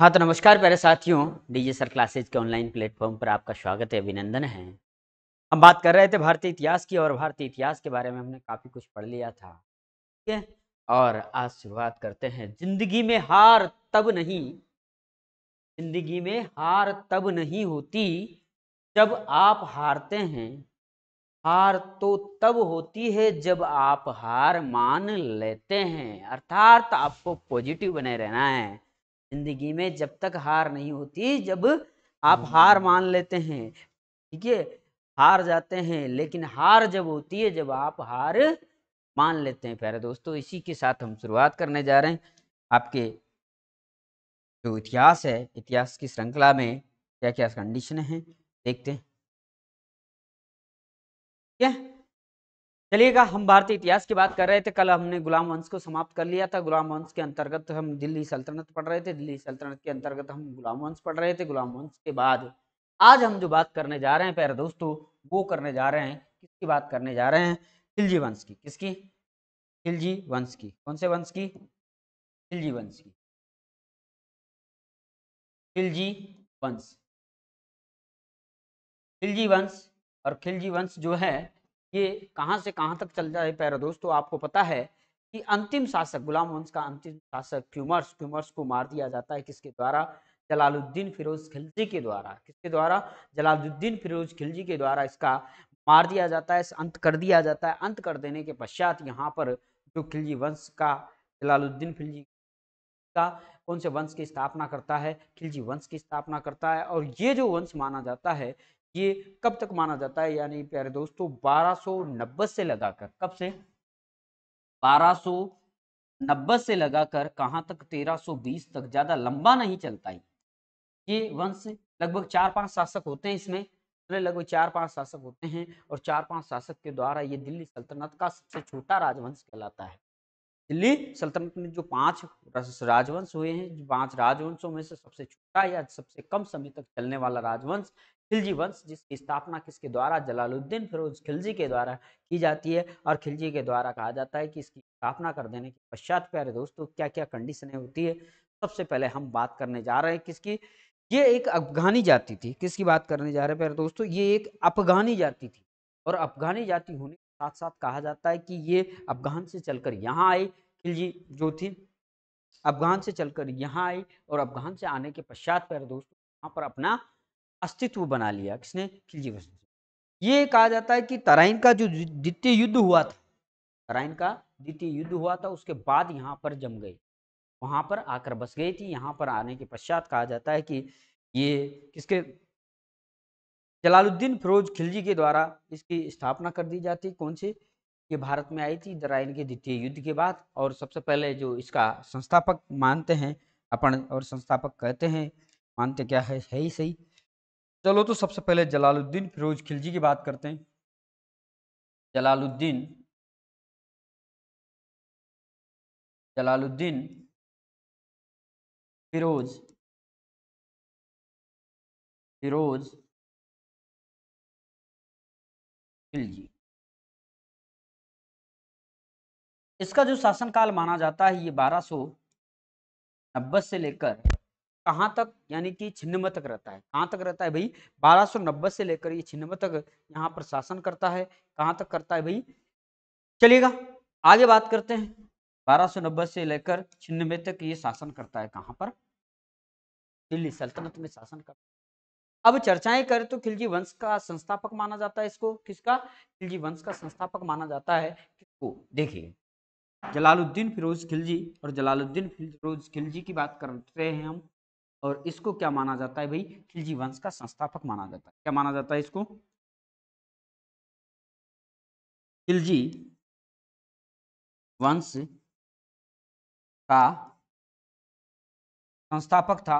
हाँ तो नमस्कार प्यारे साथियों डीजे सर क्लासेज के ऑनलाइन प्लेटफॉर्म पर आपका स्वागत है अभिनंदन है हम बात कर रहे थे भारतीय इतिहास की और भारतीय इतिहास के बारे में हमने काफ़ी कुछ पढ़ लिया था ठीक है और आज शुरुआत करते हैं जिंदगी में हार तब नहीं जिंदगी में हार तब नहीं होती जब आप हारते हैं हार तो तब होती है जब आप हार मान लेते हैं अर्थात आपको पॉजिटिव बने रहना है जिंदगी में जब तक हार नहीं होती जब आप हम्म, हार हम्म। मान लेते हैं ठीक है हार जाते हैं लेकिन हार जब होती है जब आप हार मान लेते हैं प्यारे दोस्तों इसी के साथ हम शुरुआत करने जा रहे हैं आपके जो इतिहास है इतिहास की श्रृंखला में क्या क्या कंडीशन है देखते हैं क्या चलिएगा हम भारतीय इतिहास की बात कर रहे थे कल हमने गुलाम वंश को समाप्त कर लिया था गुलाम वंश के अंतर्गत तो हम दिल्ली सल्तनत पढ़ रहे थे दिल्ली सल्तनत के अंतर्गत हम गुलाम वंश पढ़ रहे थे गुलाम वंश के बाद आज हम जो बात करने जा रहे हैं प्यारे दोस्तों वो करने जा रहे हैं किसकी बात करने जा रहे हैं खिलजी वंश की किसकी खिलजी वंश की कौन से वंश की खिलजी वंश की खिलजी वंश खिलजी वंश और खिलजी वंश जो है ये कहाँ से कहाँ तक चल जाए पैरा दोस्तों तो आपको पता है कि अंतिम शासक गुलाम वंश का अंतिम शासक फ्यूमर्स फ्यूमर्स को मार दिया जाता है किसके द्वारा जलालुद्दीन फिरोज खिलजी के द्वारा किसके द्वारा जलालुद्दीन फिरोज खिलजी के द्वारा इसका मार दिया जाता है अंत कर दिया जाता है अंत कर देने के पश्चात यहाँ पर जो खिलजी वंश का जलालुद्दीन खिलजी का कौन से वंश की स्थापना करता है खिलजी वंश की स्थापना करता है और ये जो वंश माना जाता है ये कब तक माना जाता है यानी प्यारे दोस्तों बारह से लगाकर कब से नब्बे से लगाकर कहाँ तक 1320 तक ज्यादा लंबा नहीं चलता है ये वंश लगभग चार पांच शासक होते हैं इसमें लगभग चार पांच शासक होते हैं और चार पांच शासक के द्वारा ये दिल्ली सल्तनत का सबसे छोटा राजवंश कहलाता है दिल्ली सल्तनत में जो पांच राजवंश हुए हैं जो पांच राजवंशों में से सबसे छोटा या सबसे कम समय तक चलने वाला राजवंश खिलजी वंश जिसकी स्थापना किसके द्वारा जलालुद्दीन फिरोज खिलजी के द्वारा की जाती है और खिलजी के द्वारा कहा जाता है कि इसकी स्थापना कर देने के पश्चात प्यारे दोस्तों क्या क्या कंडीशनें होती है सबसे पहले हम बात करने जा रहे हैं किसकी ये एक अफगानी जाति थी किसकी बात करने जा रहे हैं प्यारे दोस्तों ये एक अफगानी जाति थी और अफगानी जाति होने साथ साथ कहा जाता है कि ये अफगान से चलकर यहाँ आई खिलजी जो थी अफगान से चलकर यहाँ आई और अफगान से आने के पश्चात पर दोस्तों यहाँ पर अपना अस्तित्व बना लिया किसने खिलजी वसंत ये कहा जाता है कि तराइन का जो द्वितीय युद्ध हुआ था तराइन का द्वितीय युद्ध हुआ था उसके बाद यहाँ पर जम गई वहाँ पर आकर बस गई थी यहाँ पर आने के पश्चात कहा जाता है कि ये किसके जलालुद्दीन फिरोज खिलजी के द्वारा इसकी स्थापना कर दी जाती कौन सी ये भारत में आई थी दराइन के द्वितीय युद्ध के बाद और सबसे पहले जो इसका संस्थापक मानते हैं अपन और संस्थापक कहते हैं मानते क्या है है ही सही चलो तो सबसे पहले जलालुद्दीन फिरोज खिलजी की बात करते हैं जलालुद्दीन जलालुद्दीन फिरोज फिरोज खिलजी इसका जो शासनकाल माना जाता है ये बारह नब्बे से लेकर कहाँ तक यानी कि छिन्नम तक रहता है कहाँ तक रहता है भाई बारह नब्बे से लेकर ये छिन्नम तक यहाँ पर शासन करता है कहाँ तक करता है भाई चलिएगा आगे बात करते हैं बारह नब्बे से लेकर छिन्नवे तक ये शासन करता है कहाँ पर दिल्ली सल्तनत में शासन करता है अब चर्चाएं करें तो खिलजी वंश का संस्थापक माना जाता है इसको किसका खिलजी वंश का संस्थापक माना जाता है किसको देखिए जलालुद्दीन फिरोज खिलजी और जलालुद्दीन फिरोज खिलजी की बात कर रहे हैं हम और इसको क्या माना जाता है भाई खिलजी वंश का संस्थापक माना जाता है क्या माना जाता है इसको खिलजी वंश का संस्थापक था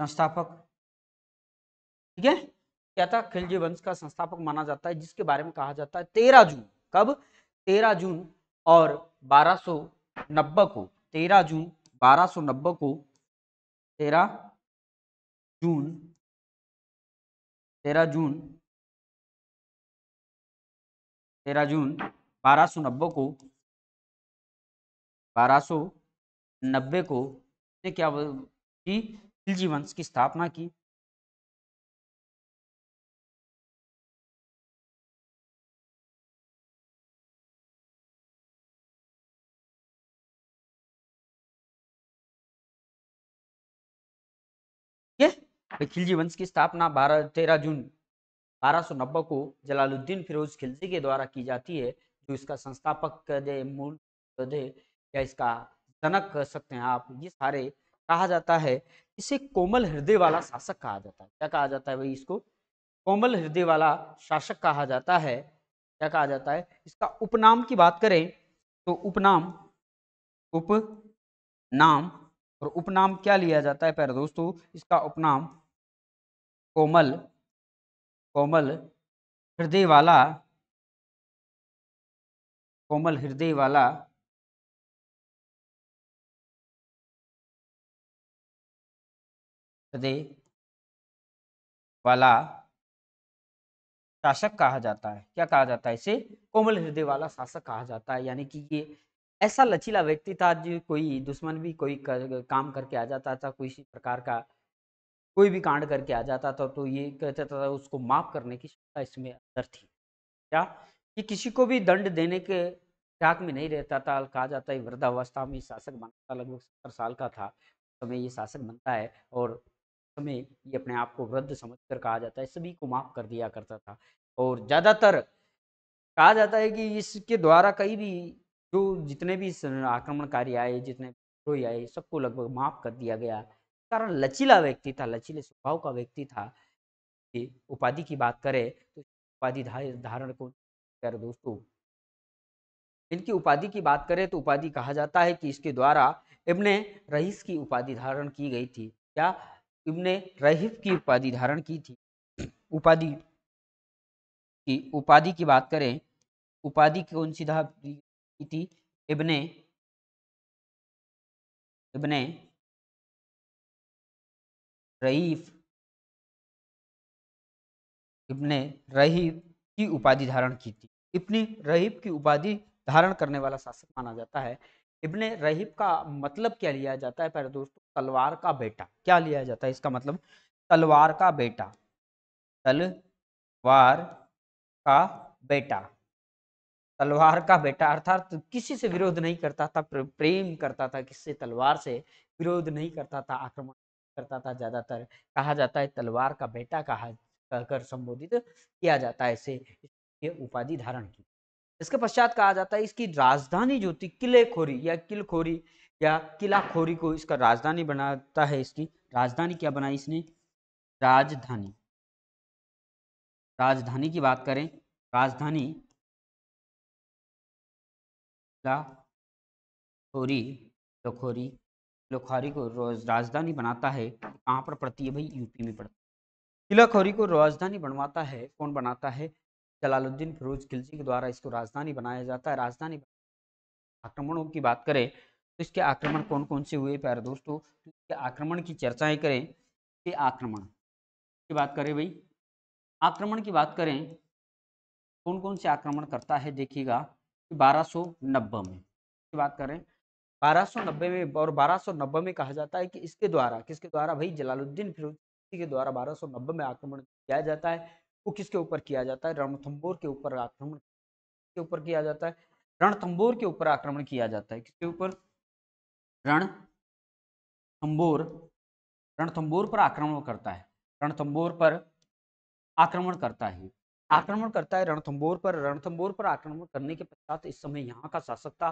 संस्थापक ठीक है क्या था खिलजी वंश का संस्थापक माना जाता है जिसके बारे में कहा जाता है तेरह जून कब तेरह जून और बारह को तेरह जून बारह को तेरह जून तेरह जून तेरह जून बारह नब्बे को बारह नब्बे को क्या कि खिलजी वंश की स्थापना की खिलजी वंश की स्थापना बारह तेरह जून 1290 को जलालुद्दीन फिरोज खिलजी के द्वारा की जाती है जो इसका संस्थापक दे मूल दे या इसका जनक कह सकते हैं आप ये सारे कहा जाता है इसे कोमल हृदय वाला शासक कहा जाता है क्या कहा जाता है भाई इसको कोमल हृदय वाला शासक कहा जाता है क्या कहा जाता है इसका उपनाम की बात करें तो उपनाम उप नाम और उपनाम क्या लिया जाता है प्यारे दोस्तों इसका उपनाम कोमल कोमल हृदय वाला कोमल हृदय वाला रे वाला शासक कहा जाता है क्या कहा जाता है इसे कोमल हृदय वाला शासक कहा जाता है यानी कि ये ऐसा लचीला व्यक्ति था जो कोई दुश्मन भी कोई कर, काम करके आ जाता था कोई प्रकार का कोई भी कांड करके आ जाता था तो ये कहता था उसको माफ करने की क्षमता इसमें अंदर थी क्या कि किसी को भी दंड देने के डाक में नहीं रहता था कहा जाता है वृद्धावस्था में शासक बनता लगभग सत्तर साल का था समय तो ये शासक बनता है और समय ये अपने आप को वृद्ध समझकर कहा जाता है सभी को माफ कर दिया करता था और ज़्यादातर कहा जाता है कि इसके द्वारा कई भी जो जितने भी आक्रमणकारी आए जितने भी आए सबको लगभग माफ कर दिया गया कारण लचीला व्यक्ति था लचीले स्वभाव का व्यक्ति था उपाधि की बात करें तो उपाधि धारण को कर दोस्तों इनकी उपाधि की बात करें तो उपाधि कहा जाता है कि इसके द्वारा इब्ने रईस की उपाधि धारण की गई थी क्या इब्ने रहीफ की उपाधि धारण की थी उपाधि की उपाधि की बात करें उपाधि कौन सी की थी इब्ने इब्ने रईफ इब्ने रहीब की उपाधि धारण की थी इब्ने रहीब की उपाधि धारण करने वाला शासक माना जाता है इब्ने रहीब का मतलब क्या लिया जाता है पहले दोस्तों तलवार का बेटा क्या लिया जाता है इसका मतलब तलवार का बेटा तलवार का बेटा तलवार का बेटा अर्थात किसी से विरोध नहीं करता था प्रेम करता था किससे तलवार से विरोध नहीं करता था आक्रमण करता था ज्यादातर कहा जाता है तलवार का बेटा कहा कहकर संबोधित किया जाता है इसे ये उपाधि धारण की इसके पश्चात कहा जाता है इसकी राजधानी जो थी किले खोरी या किलखोरी या किला खोरी को इसका राजधानी बनाता है इसकी राजधानी क्या बनाई इसने राजधानी राजधानी की बात करें राजधानी खोरी लखोरी लोखारी को राजधानी बनाता है कहाँ पर पड़ती है भाई यूपी में पड़ती है किलाखोरी को राजधानी बनवाता है कौन बनाता है जलालुद्दीन फिरोज खिलजी के द्वारा इसको राजधानी बनाया जाता है राजधानी आक्रमणों की बात करें तो इसके आक्रमण कौन कौन से हुए प्यारे दोस्तों तो इसके आक्रमण की चर्चाएं करें कि आक्रमण की बात करें भाई आक्रमण की बात करें कौन कौन से आक्रमण करता है देखिएगा बारह सौ नब्बे में की बात करें बारह सौ नब्बे में और बारह सौ नब्बे में कहा जाता है कि इसके द्वारा किसके द्वारा भाई जलालुद्दीन फिरोजी के द्वारा बारह सौ नब्बे में आक्रमण किया जाता है वो किसके ऊपर किया जाता है रणथम्बोर के ऊपर आक्रमण के ऊपर किया जाता है रणथम्बोर के ऊपर आक्रमण किया जाता है किसके ऊपर रणथंबोर रणथंबोर पर आक्रमण करता है रणथंबोर पर आक्रमण करता है आक्रमण करता है रणथंबोर पर रणथंबोर पर आक्रमण करने के पश्चात इस समय यहाँ का शासक था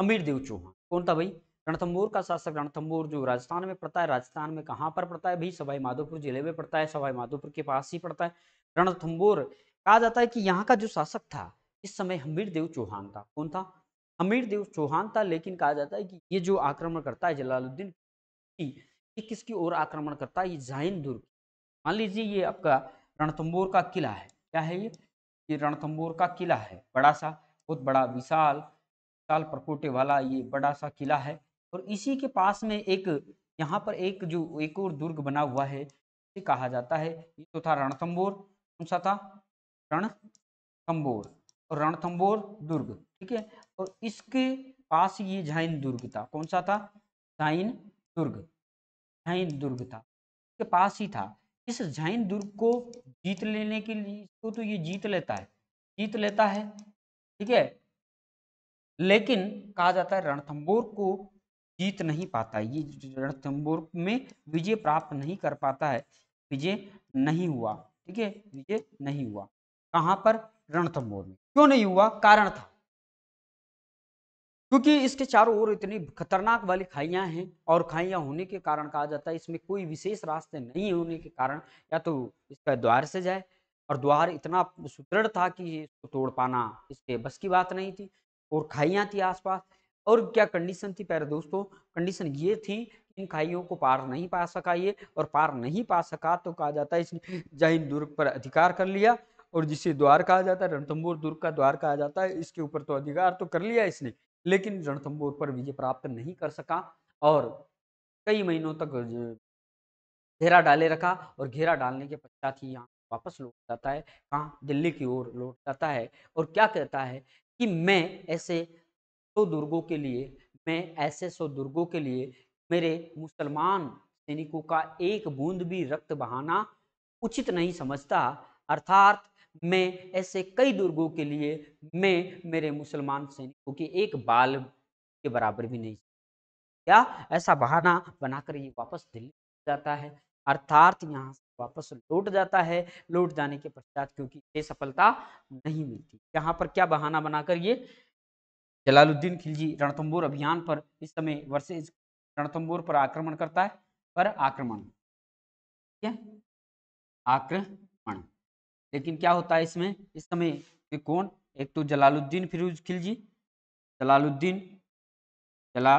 अमीर देव चौहान कौन था भाई रणथंबोर का शासक रणथंबोर जो राजस्थान में पड़ता है राजस्थान में कहाँ पर पड़ता है भाई सवाई माधोपुर जिले में पड़ता है सवाई माधोपुर के पास ही पड़ता है रणथंबोर कहा जाता है कि यहाँ का जो शासक था इस समय हमीर देव चौहान था कौन था अमीर देव चौहान था लेकिन कहा जाता है कि ये जो आक्रमण करता है जलालुद्दीन ये किसकी ओर आक्रमण करता है ये जाइन दुर्ग मान लीजिए ये आपका रणथम्बोर का किला है क्या है ये ये रणथम्बोर का किला है बड़ा सा बहुत बड़ा विशाल विशाल प्रकोटे वाला ये बड़ा सा किला है और इसी के पास में एक यहाँ पर एक जो एक और दुर्ग बना हुआ है इसे कहा जाता है ये तो था रणथम्बोर कौन सा था रणथम्बोर और रणथम्बोर दुर्ग ठीक है और तो इसके पास ये जैन दुर्ग था कौन सा था जैन दुर्ग जैन दुर्ग था इसके पास ही था इस जैन दुर्ग को जीत लेने के लिए इसको तो ये जीत लेता है जीत लेता है ठीक है लेकिन कहा जाता है रणथम्बोर को जीत नहीं पाता ये रणथम्बोर में विजय प्राप्त नहीं कर पाता है विजय नहीं हुआ ठीक है विजय नहीं हुआ कहाँ पर रणथम्बोर में क्यों नहीं हुआ कारण था क्योंकि इसके चारों ओर इतनी खतरनाक वाली खाइयाँ हैं और खाइयाँ होने के कारण कहा जाता है इसमें कोई विशेष रास्ते नहीं होने के कारण या तो इसका द्वार से जाए और द्वार इतना सुदृढ़ था कि इसको तोड़ पाना इसके बस की बात नहीं थी और खाइयाँ थी आसपास और क्या कंडीशन थी प्यारे दोस्तों कंडीशन ये थी इन खाइयों को पार नहीं पा सका ये और पार नहीं पा सका तो कहा जाता है इसने जैन दुर्ग पर अधिकार कर लिया और जिसे द्वार कहा जाता है रणथम्बोर दुर्ग का द्वार कहा जाता है इसके ऊपर तो अधिकार तो कर लिया इसने लेकिन रणथंबोर पर विजय प्राप्त नहीं कर सका और कई महीनों तक घेरा डाले रखा और घेरा डालने के पश्चात ही यहाँ वापस लौट जाता है कहाँ दिल्ली की ओर लौट जाता है और क्या कहता है कि मैं ऐसे सौ दुर्गों के लिए मैं ऐसे सौ दुर्गों के लिए मेरे मुसलमान सैनिकों का एक बूंद भी रक्त बहाना उचित नहीं समझता अर्थात मैं ऐसे कई दुर्गों के लिए मैं मेरे मुसलमान सैनिकों के एक बाल के बराबर भी नहीं क्या ऐसा बहाना बनाकर ये वापस दिल्ली जाता है अर्थात यहाँ से वापस लौट जाता है लौट जाने के पश्चात क्योंकि ये सफलता नहीं मिलती यहाँ पर क्या बहाना बनाकर ये जलालुद्दीन खिलजी रणतंबोर अभियान पर इस समय वर्सेज रणतंबोर पर आक्रमण करता है पर आक्रमण ठीक है आक्रमण लेकिन क्या होता है इसमें इस समय कौन एक तो जलालुद्दीन फिरोज खिलजी जलालुद्दीन जला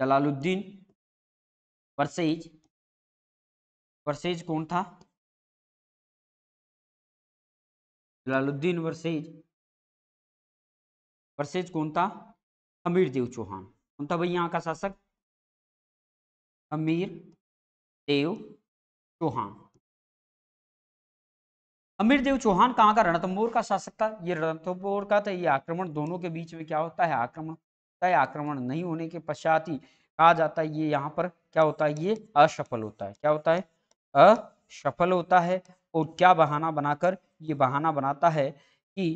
जलालुद्दीन परसेज परसेज कौन था जलालुद्दीन वर्सेज वर्सेज कौन था अमीर देव चौहान कौन था भाई यहाँ का शासक अमीर देव चौहान अमीरदेव चौहान कहाँ का रणथम्बोर का शासक था ये रणथम्बोर का था ये आक्रमण दोनों के बीच में क्या होता है आक्रमण होता है आक्रमण नहीं होने के पश्चात ही कहा जाता है ये यहाँ पर क्या होता है ये असफल होता है क्या होता है असफल होता है और क्या बहाना बनाकर ये बहाना बनाता है कि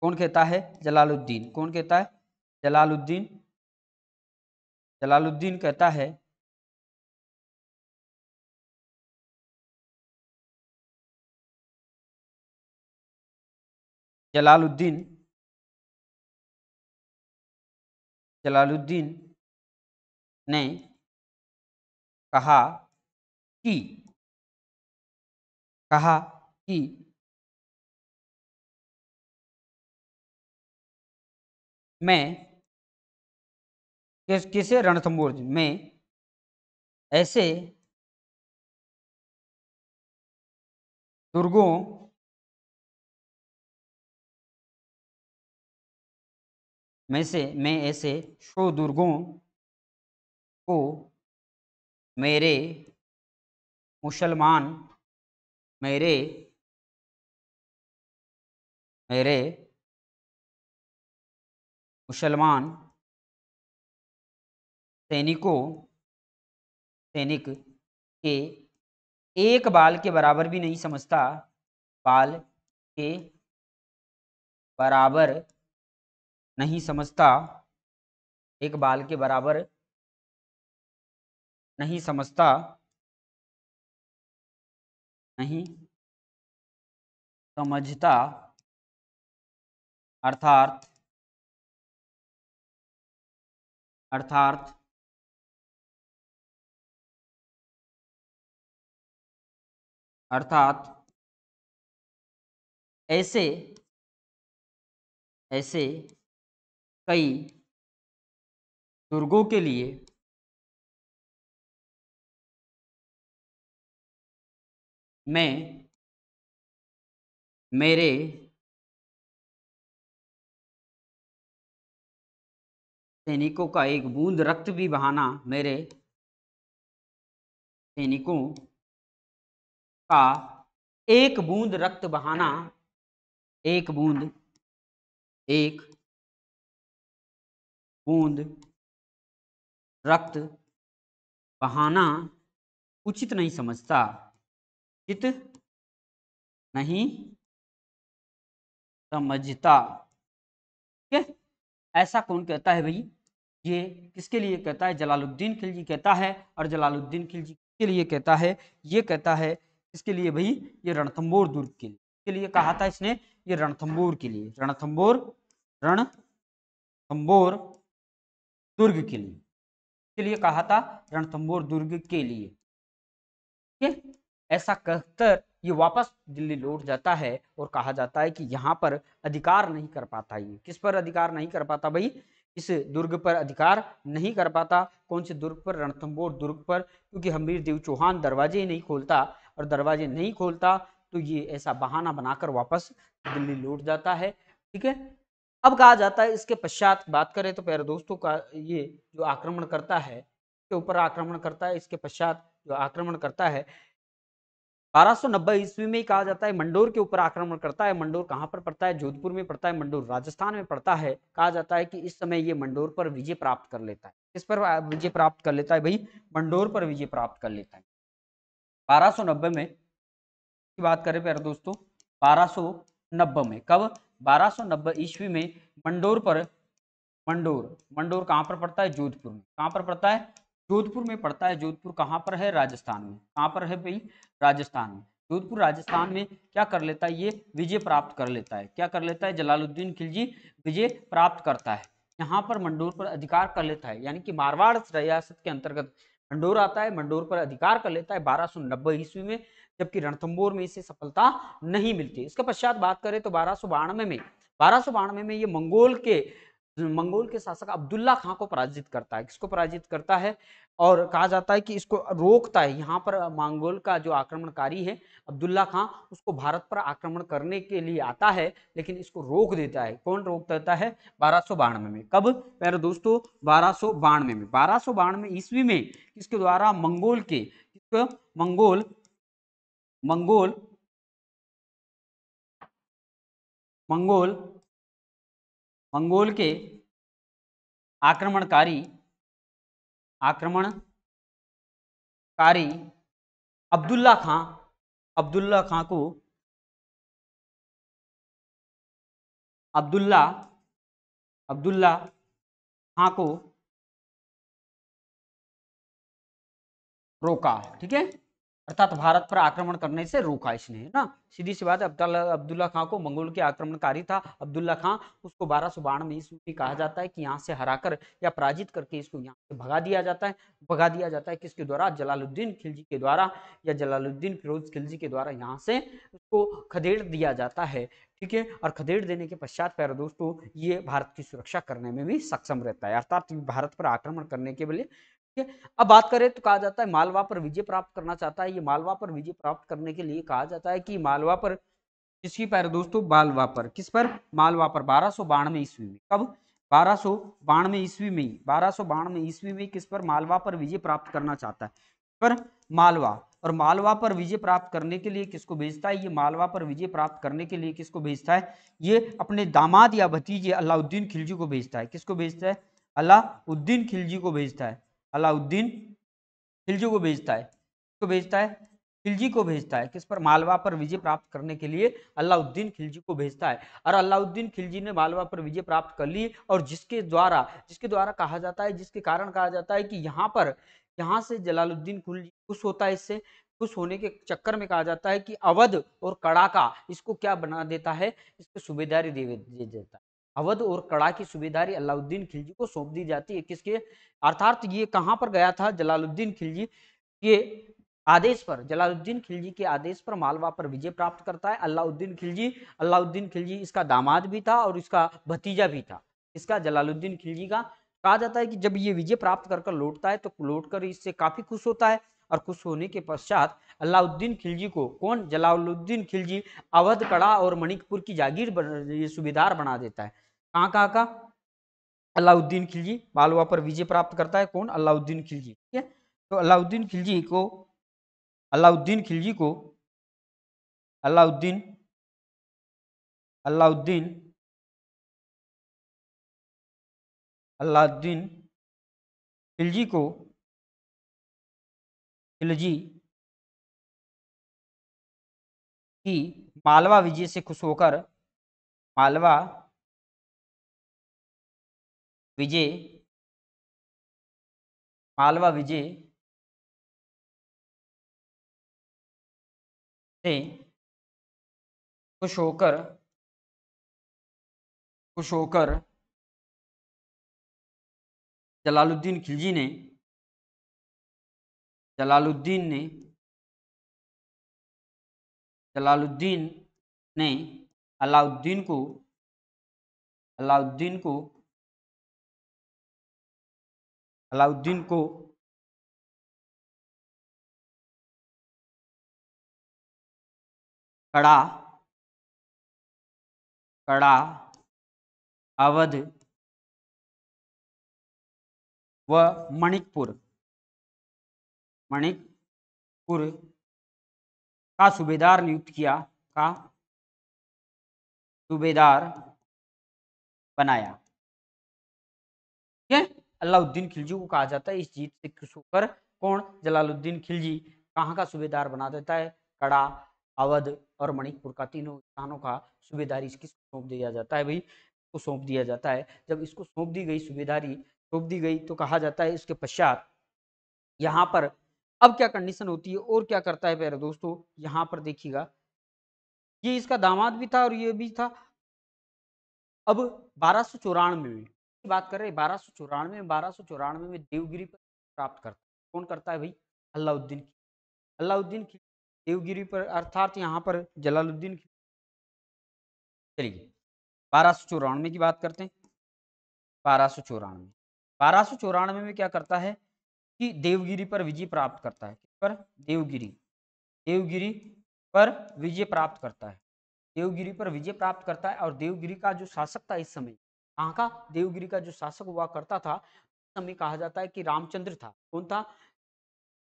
कौन कहता है जलालुद्दीन कौन कहता है जलालुद्दीन जलालुद्दीन कहता है जलालुद्दीन जलालुद्दीन ने कहा कि कहा कि मैं किस किसे रणथंबोर में ऐसे दुर्गों में से मैं ऐसे शो दुर्गों को मेरे मुसलमान मेरे मेरे मुसलमान सैनिकों सैनिक के एक बाल के बराबर भी नहीं समझता बाल के बराबर नहीं समझता एक बाल के बराबर नहीं समझता नहीं समझता अर्थात अर्थात अर्थात ऐसे ऐसे कई दुर्गों के लिए मैं मेरे सैनिकों का एक बूंद रक्त भी बहाना मेरे सैनिकों का एक बूंद रक्त बहाना एक बूंद एक बूंद रक्त बहाना उचित नहीं समझता चित नहीं समझता ठीक है ऐसा कौन कहता है भाई ये किसके लिए कहता है जलालुद्दीन खिलजी कहता है और जलालुद्दीन खिलजी के लिए कहता है ये कहता है किसके लिए भाई ये रणथम्बोर दुर्ग के लिए के लिए कहा था इसने ये रणथम्बोर के लिए रणथम्बोर रणथम्बोर दुर्ग के लिए के लिए कहा था रणथंबोर दुर्ग के लिए ठीक ऐसा कहकर ये वापस दिल्ली लौट जाता है और कहा जाता है कि यहाँ पर अधिकार नहीं कर पाता ये किस पर अधिकार नहीं कर पाता भाई इस दुर्ग पर अधिकार नहीं कर पाता कौन से दुर्ग पर रणथंबोर दुर्ग पर क्योंकि हमीर देव चौहान दरवाजे ही नहीं खोलता और दरवाजे नहीं खोलता तो ये ऐसा बहाना बनाकर वापस दिल्ली लौट जाता है ठीक है अब कहा जाता है इसके पश्चात बात करें तो प्यारे दोस्तों का ये जो आक्रमण करता है के ऊपर आक्रमण करता है इसके पश्चात जो आक्रमण करता है 1290 ईस्वी में ही कहा जाता है मंडोर के ऊपर आक्रमण करता है मंडोर कहाँ पर पड़ता है जोधपुर में पड़ता है मंडोर राजस्थान में पड़ता है कहा जाता है कि इस समय ये मंडोर पर विजय प्राप्त कर लेता है इस पर विजय प्राप्त कर लेता है भाई मंडोर पर विजय प्राप्त कर लेता है नब्बे में की बात करें प्यारे दोस्तों नब्बे में कब 1290 ईस्वी में मंडोर पर मंडोर मंडोर कहाँ पर पड़ता है जोधपुर में कहाँ पर पड़ता है जोधपुर में पड़ता है जोधपुर कहाँ पर है राजस्थान में कहाँ पर है भाई राजस्थान में जोधपुर राजस्थान में क्या कर लेता है ये विजय प्राप्त कर लेता है क्या कर लेता है जलालुद्दीन खिलजी विजय प्राप्त करता है यहाँ पर मंडोर पर अधिकार कर लेता है यानी कि मारवाड़ रियासत के अंतर्गत मंडोर आता है मंडोर पर अधिकार कर लेता है बारह सौ नब्बे ईस्वी में जबकि रणथंबोर में इसे सफलता नहीं मिलती इसके पश्चात बात करें तो बारह सौ बानवे में बारह सौ बानवे में ये मंगोल के मंगोल के शासक अब्दुल्ला खां को पराजित करता है किसको पराजित करता है और कहा जाता है कि इसको रोकता है यहाँ पर मंगोल का जो आक्रमणकारी है अब्दुल्ला खां उसको भारत पर आक्रमण करने के लिए आता है लेकिन इसको रोक देता है कौन रोक देता है बारह सौ बानवे में कब मेरे दोस्तों बारह सौ बानवे में बारह सौ बानवे ईस्वी में किसके द्वारा मंगोल के मंगोल मंगोल मंगोल मंगोल के आक्रमणकारी आक्रमणकारी अब्दुल्ला खां अब्दुल्ला खां को अब्दुल्ला अब्दुल्ला खां को रोका ठीक है अर्थात भारत पर आक्रमण करने से रोका इसने है ना सीधी सी बात अब्दुल्ला खां को मंगोल के आक्रमणकारी था अब्दुल्ला खां उसको बारह सौ बानवे ईस्वी कहा जाता है कि यहाँ से हराकर या पराजित करके इसको यहाँ से भगा दिया जाता है भगा दिया जाता है किसके द्वारा जलालुद्दीन खिलजी के द्वारा या जलालुद्दीन फिरोज खिलजी के द्वारा यहाँ से उसको खदेड़ दिया जाता है ठीक है और खदेड़ देने के पश्चात प्यारे दोस्तों ये भारत की सुरक्षा करने में भी सक्षम रहता है अर्थात भारत पर आक्रमण करने के लिए है अब बात करें तो कहा जाता है मालवा पर विजय प्राप्त करना चाहता है ये मालवा पर विजय प्राप्त करने के लिए कहा जाता है कि मालवा पर किसकी पैर दोस्तों मालवा पर किस पर मालवा पर बारह सौ बानवे ईस्वी में कब बारह सौ बानवे ईस्वी में ही बारह सौ बानवे ईस्वी में किस पर मालवा पर विजय प्राप्त करना चाहता है पर मालवा और मालवा पर विजय प्राप्त करने के लिए किसको भेजता है ये मालवा पर विजय प्राप्त करने के लिए किसको भेजता है ये अपने दामाद या भतीजे अलाउद्दीन खिलजी को भेजता है किसको भेजता है अलाउद्दीन खिलजी को भेजता है अलाउद्दीन खिलजी को भेजता है को भेजता है खिलजी को भेजता है किस पर मालवा पर विजय प्राप्त करने के लिए अलाउद्दीन खिलजी को भेजता है और अलाउद्दीन खिलजी ने मालवा पर विजय प्राप्त कर ली और जिसके द्वारा जिसके द्वारा कहा जाता है जिसके कारण कहा जाता है कि यहाँ पर यहाँ से जलालुद्दीन खुलजी खुश होता है इससे खुश होने के चक्कर में कहा जाता है कि अवध और कड़ाका इसको क्या बना देता है इसको सूबेदारी दे देता है अवध और कड़ा की सूबेदारी अलाउद्दीन खिलजी को सौंप दी जाती है किसके अर्थात ये कहाँ पर गया था जलालुद्दीन खिलजी के आदेश पर जलालुद्दीन खिलजी के आदेश पर मालवा पर विजय प्राप्त करता है अलाउद्दीन खिलजी अलाउद्दीन खिलजी इसका दामाद भी था और इसका भतीजा भी था इसका जलालुद्दीन खिलजी का कहा जाता है कि जब ये विजय प्राप्त कर कर लौटता है तो लौट कर इससे काफी खुश होता है और खुश होने के पश्चात अलाउद्दीन खिलजी को कौन जलालुद्दीन खिलजी अवध कड़ा और मणिकपुर की जागीर बन, सुबेदार बना देता है कहाँ कहाँ का अलाउद्दीन खिलजी मालवा पर विजय प्राप्त करता है कौन अलाउद्दीन खिलजी ठीक है तो अलाउद्दीन खिलजी को अलाउद्दीन खिलजी को अलाउद्दीन अलाउद्दीन अलाउद्दीन खिलजी को खिलजी की मालवा विजय से खुश होकर मालवा विजय मालवा विजय से खुश होकर खुश होकर जलालुद्दीन खिलजी ने जलालुद्दीन ने जलालुद्दीन ने अलाउद्दीन को अलाउद्दीन को अलाउद्दीन को कड़ा कड़ा अवध व मणिकपुर मणिकपुर का सूबेदार नियुक्त किया का सूबेदार बनाया अलाउद्दीन खिलजी को कहा जाता है इस जीत से खुश होकर कौन जलालुद्दीन खिलजी कहाँ का सूबेदार बना देता है कड़ा अवध और मणिपुर का तीनों स्थानों का सूबेदारी इसकी सौंप दिया जाता है भाई इसको सौंप दिया जाता है जब इसको सौंप दी गई सूबेदारी सौंप दी गई तो कहा जाता है इसके पश्चात यहाँ पर अब क्या कंडीशन होती है और क्या करता है प्यारे दोस्तों यहाँ पर देखिएगा ये इसका दामाद भी था और ये भी था अब बारह सौ चौरानवे में बात कर रहे हैं बारह सौ चौरानवे में बारह सौ चौरानवे में देवगिरी पर प्राप्त करता है कौन करता है भाई अलाउद्दीन खिलजी अलाउद्दीन की देवगिरी पर अर्थात यहाँ पर जलालुद्दीन की चलिए बारह सौ चौरानवे की बात करते हैं बारह सौ चौरानवे बारह सौ चौरानवे में क्या करता है कि देवगिरी पर विजय प्राप्त करता है पर देवगिरी देवगिरी पर विजय प्राप्त करता है देवगिरी पर विजय प्राप्त करता है और देवगिरी का जो शासक था इस समय यहाँ का देवगिरी का जो शासक हुआ करता था समय कहा जाता है कि रामचंद्र था कौन था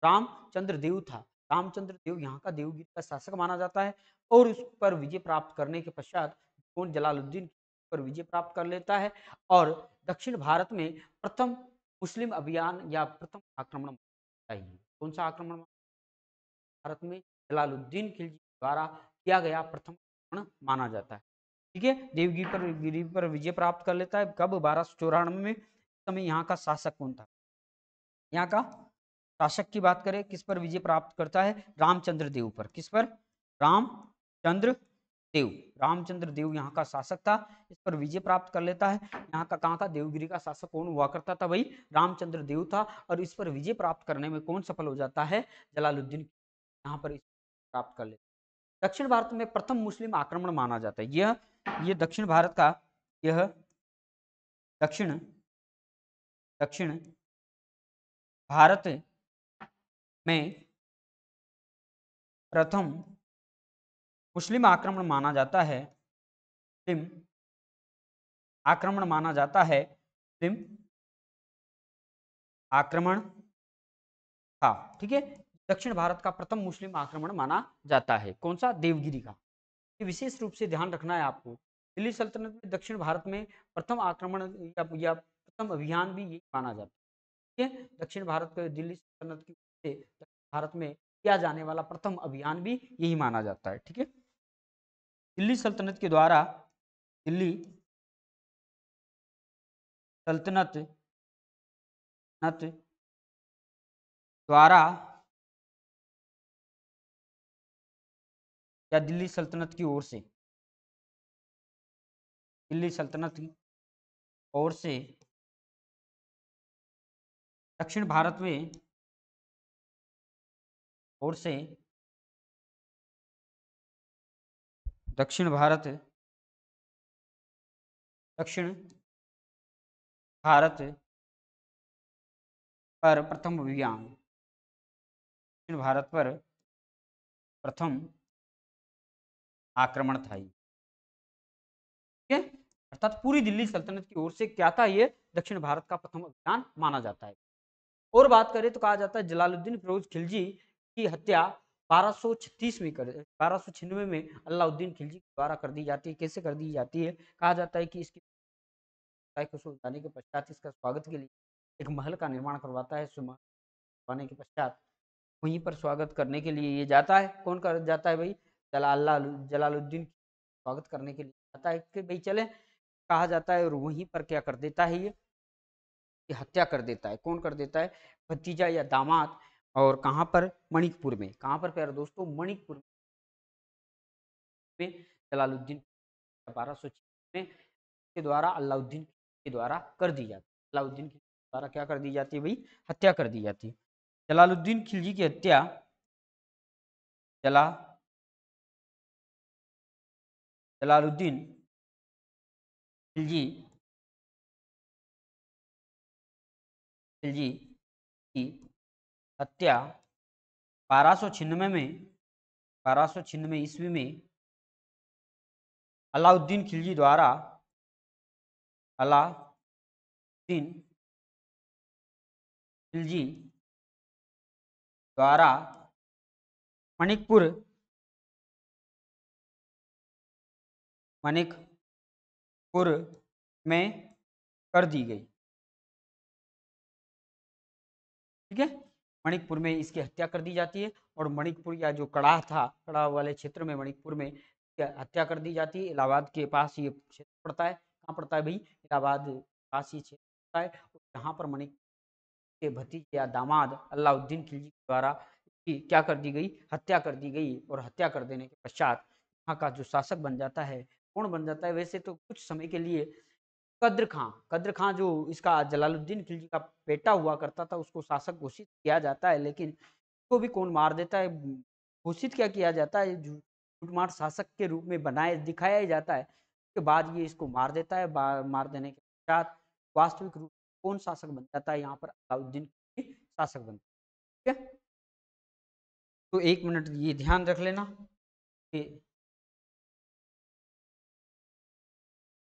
रामचंद्र देव था रामचंद्र देव यहाँ का देवगिरी का शासक माना जाता है और उस पर विजय प्राप्त करने के पश्चात कौन जलालुद्दीन पर विजय प्राप्त कर लेता है और दक्षिण भारत में प्रथम मुस्लिम अभियान या प्रथम आक्रमण कौन सा आक्रमण भारत में जलालुद्दीन खिलजी द्वारा किया गया प्रथम आक्रमण माना जाता है ठीक है देवगी पर गिरी पर विजय प्राप्त कर लेता है कब बारह सौ चौरानवे में समय यहाँ का शासक कौन था यहाँ का शासक की बात करें किस पर विजय प्राप्त करता है रामचंद्र देव पर किस पर रामचंद्र देव रामचंद्र देव यहाँ का शासक था इस पर विजय प्राप्त कर लेता है यहाँ का कहाँ का देवगिरी का शासक कौन हुआ करता था भाई रामचंद्र देव था और इस पर विजय प्राप्त करने में कौन सफल हो जाता है जलालुद्दीन यहाँ पर प्राप्त कर लेता दक्षिण भारत में प्रथम मुस्लिम आक्रमण माना जाता है यह यह दक्षिण भारत का यह दक्षिण दक्षिण भारत में प्रथम मुस्लिम आक्रमण माना जाता है मुस्लिम आक्रमण माना जाता है मुस्लिम आक्रमण था ठीक है दक्षिण भारत का प्रथम मुस्लिम आक्रमण माना जाता है कौन सा देवगिरी का विशेष रूप से ध्यान रखना है आपको दिल्ली सल्तनत में दक्षिण भारत में प्रथम आक्रमण या, या प्रथम अभियान भी यही माना जाता है ठीक है दक्षिण भारत को दिल्ली सल्तनत की भारत में किया जाने वाला प्रथम अभियान भी यही माना जाता है ठीक है दिल्ली सल्तनत के द्वारा दिल्ली सल्तनत द्वारा या दिल्ली सल्तनत की ओर से दिल्ली सल्तनत की ओर से दक्षिण भारत में ओर से दक्षिण भारत दक्षिण भारत पर प्रथम अभियान दक्षिण भारत पर प्रथम आक्रमण था ये ठीक है अर्थात पूरी दिल्ली सल्तनत की ओर से क्या था ये दक्षिण भारत का प्रथम अभियान माना जाता है और बात करें तो कहा जाता है जलालुद्दीन फिरोज खिलजी की हत्या 1236 में कर बारह में अलाउद्दीन खिलजी द्वारा कर दी जाती है कैसे कर दी जाती है कहा जाता है कि इसकी को के पश्चात इसका स्वागत के लिए एक महल का निर्माण करवाता है सुमहल के पश्चात वहीं पर स्वागत करने के लिए ये जाता है कौन कर जाता है भाई जला जलालुद्दीन स्वागत करने के लिए आता है कि भाई चले कहा जाता है और वहीं पर क्या कर देता है ये कि हत्या कर देता है कौन कर देता है भतीजा या दामाद और कहाँ पर मणिकपुर में कहाँ पर प्यारे दोस्तों मणिकपुर में जलालुद्दीन बारह सौ में के द्वारा अलाउद्दीन के द्वारा कर दी जाती है अलाउद्दीन के द्वारा क्या कर दी जाती है भाई हत्या कर दी जाती है जलालुद्दीन खिलजी की हत्या जला जलालुद्दीन खिलजी खिलजी की हत्या बारह सौ छियानवे में बारह सौ छियानवे ईस्वी में अलाउद्दीन खिलजी द्वारा अलाउद्दीन खिलजी द्वारा मणिकपुर मणिकपुर में कर दी गई ठीक है मणिकपुर में इसकी हत्या कर दी जाती है और मणिकपुर या जो कड़ाह था कड़ाह वाले क्षेत्र में मणिकपुर में हत्या कर दी जाती है इलाहाबाद के पास ये क्षेत्र पड़ता है कहाँ पड़ता है भाई इलाहाबाद पास ये क्षेत्र पड़ता है और यहाँ पर मणिकपुर के भतीजे या दामाद अलाउद्दीन खिलजी द्वारा क्या कर दी गई हत्या कर दी गई और हत्या कर देने के पश्चात यहाँ का जो शासक बन जाता है कौन बन जाता है वैसे तो कुछ समय के लिए कद्र खां कद्र खां जो इसका जलालुद्दीन खिलजी का बेटा हुआ करता था उसको शासक घोषित किया जाता है लेकिन इसको भी कौन मार देता है घोषित क्या किया जाता है जो लूटमार शासक के रूप में बनाए दिखाया ही जाता है उसके बाद ये इसको मार देता है मार देने के पश्चात वास्तविक रूप कौन शासक बन जाता है यहाँ पर अलाउद्दीन शासक बनता है ठीक है तो एक मिनट ये ध्यान रख लेना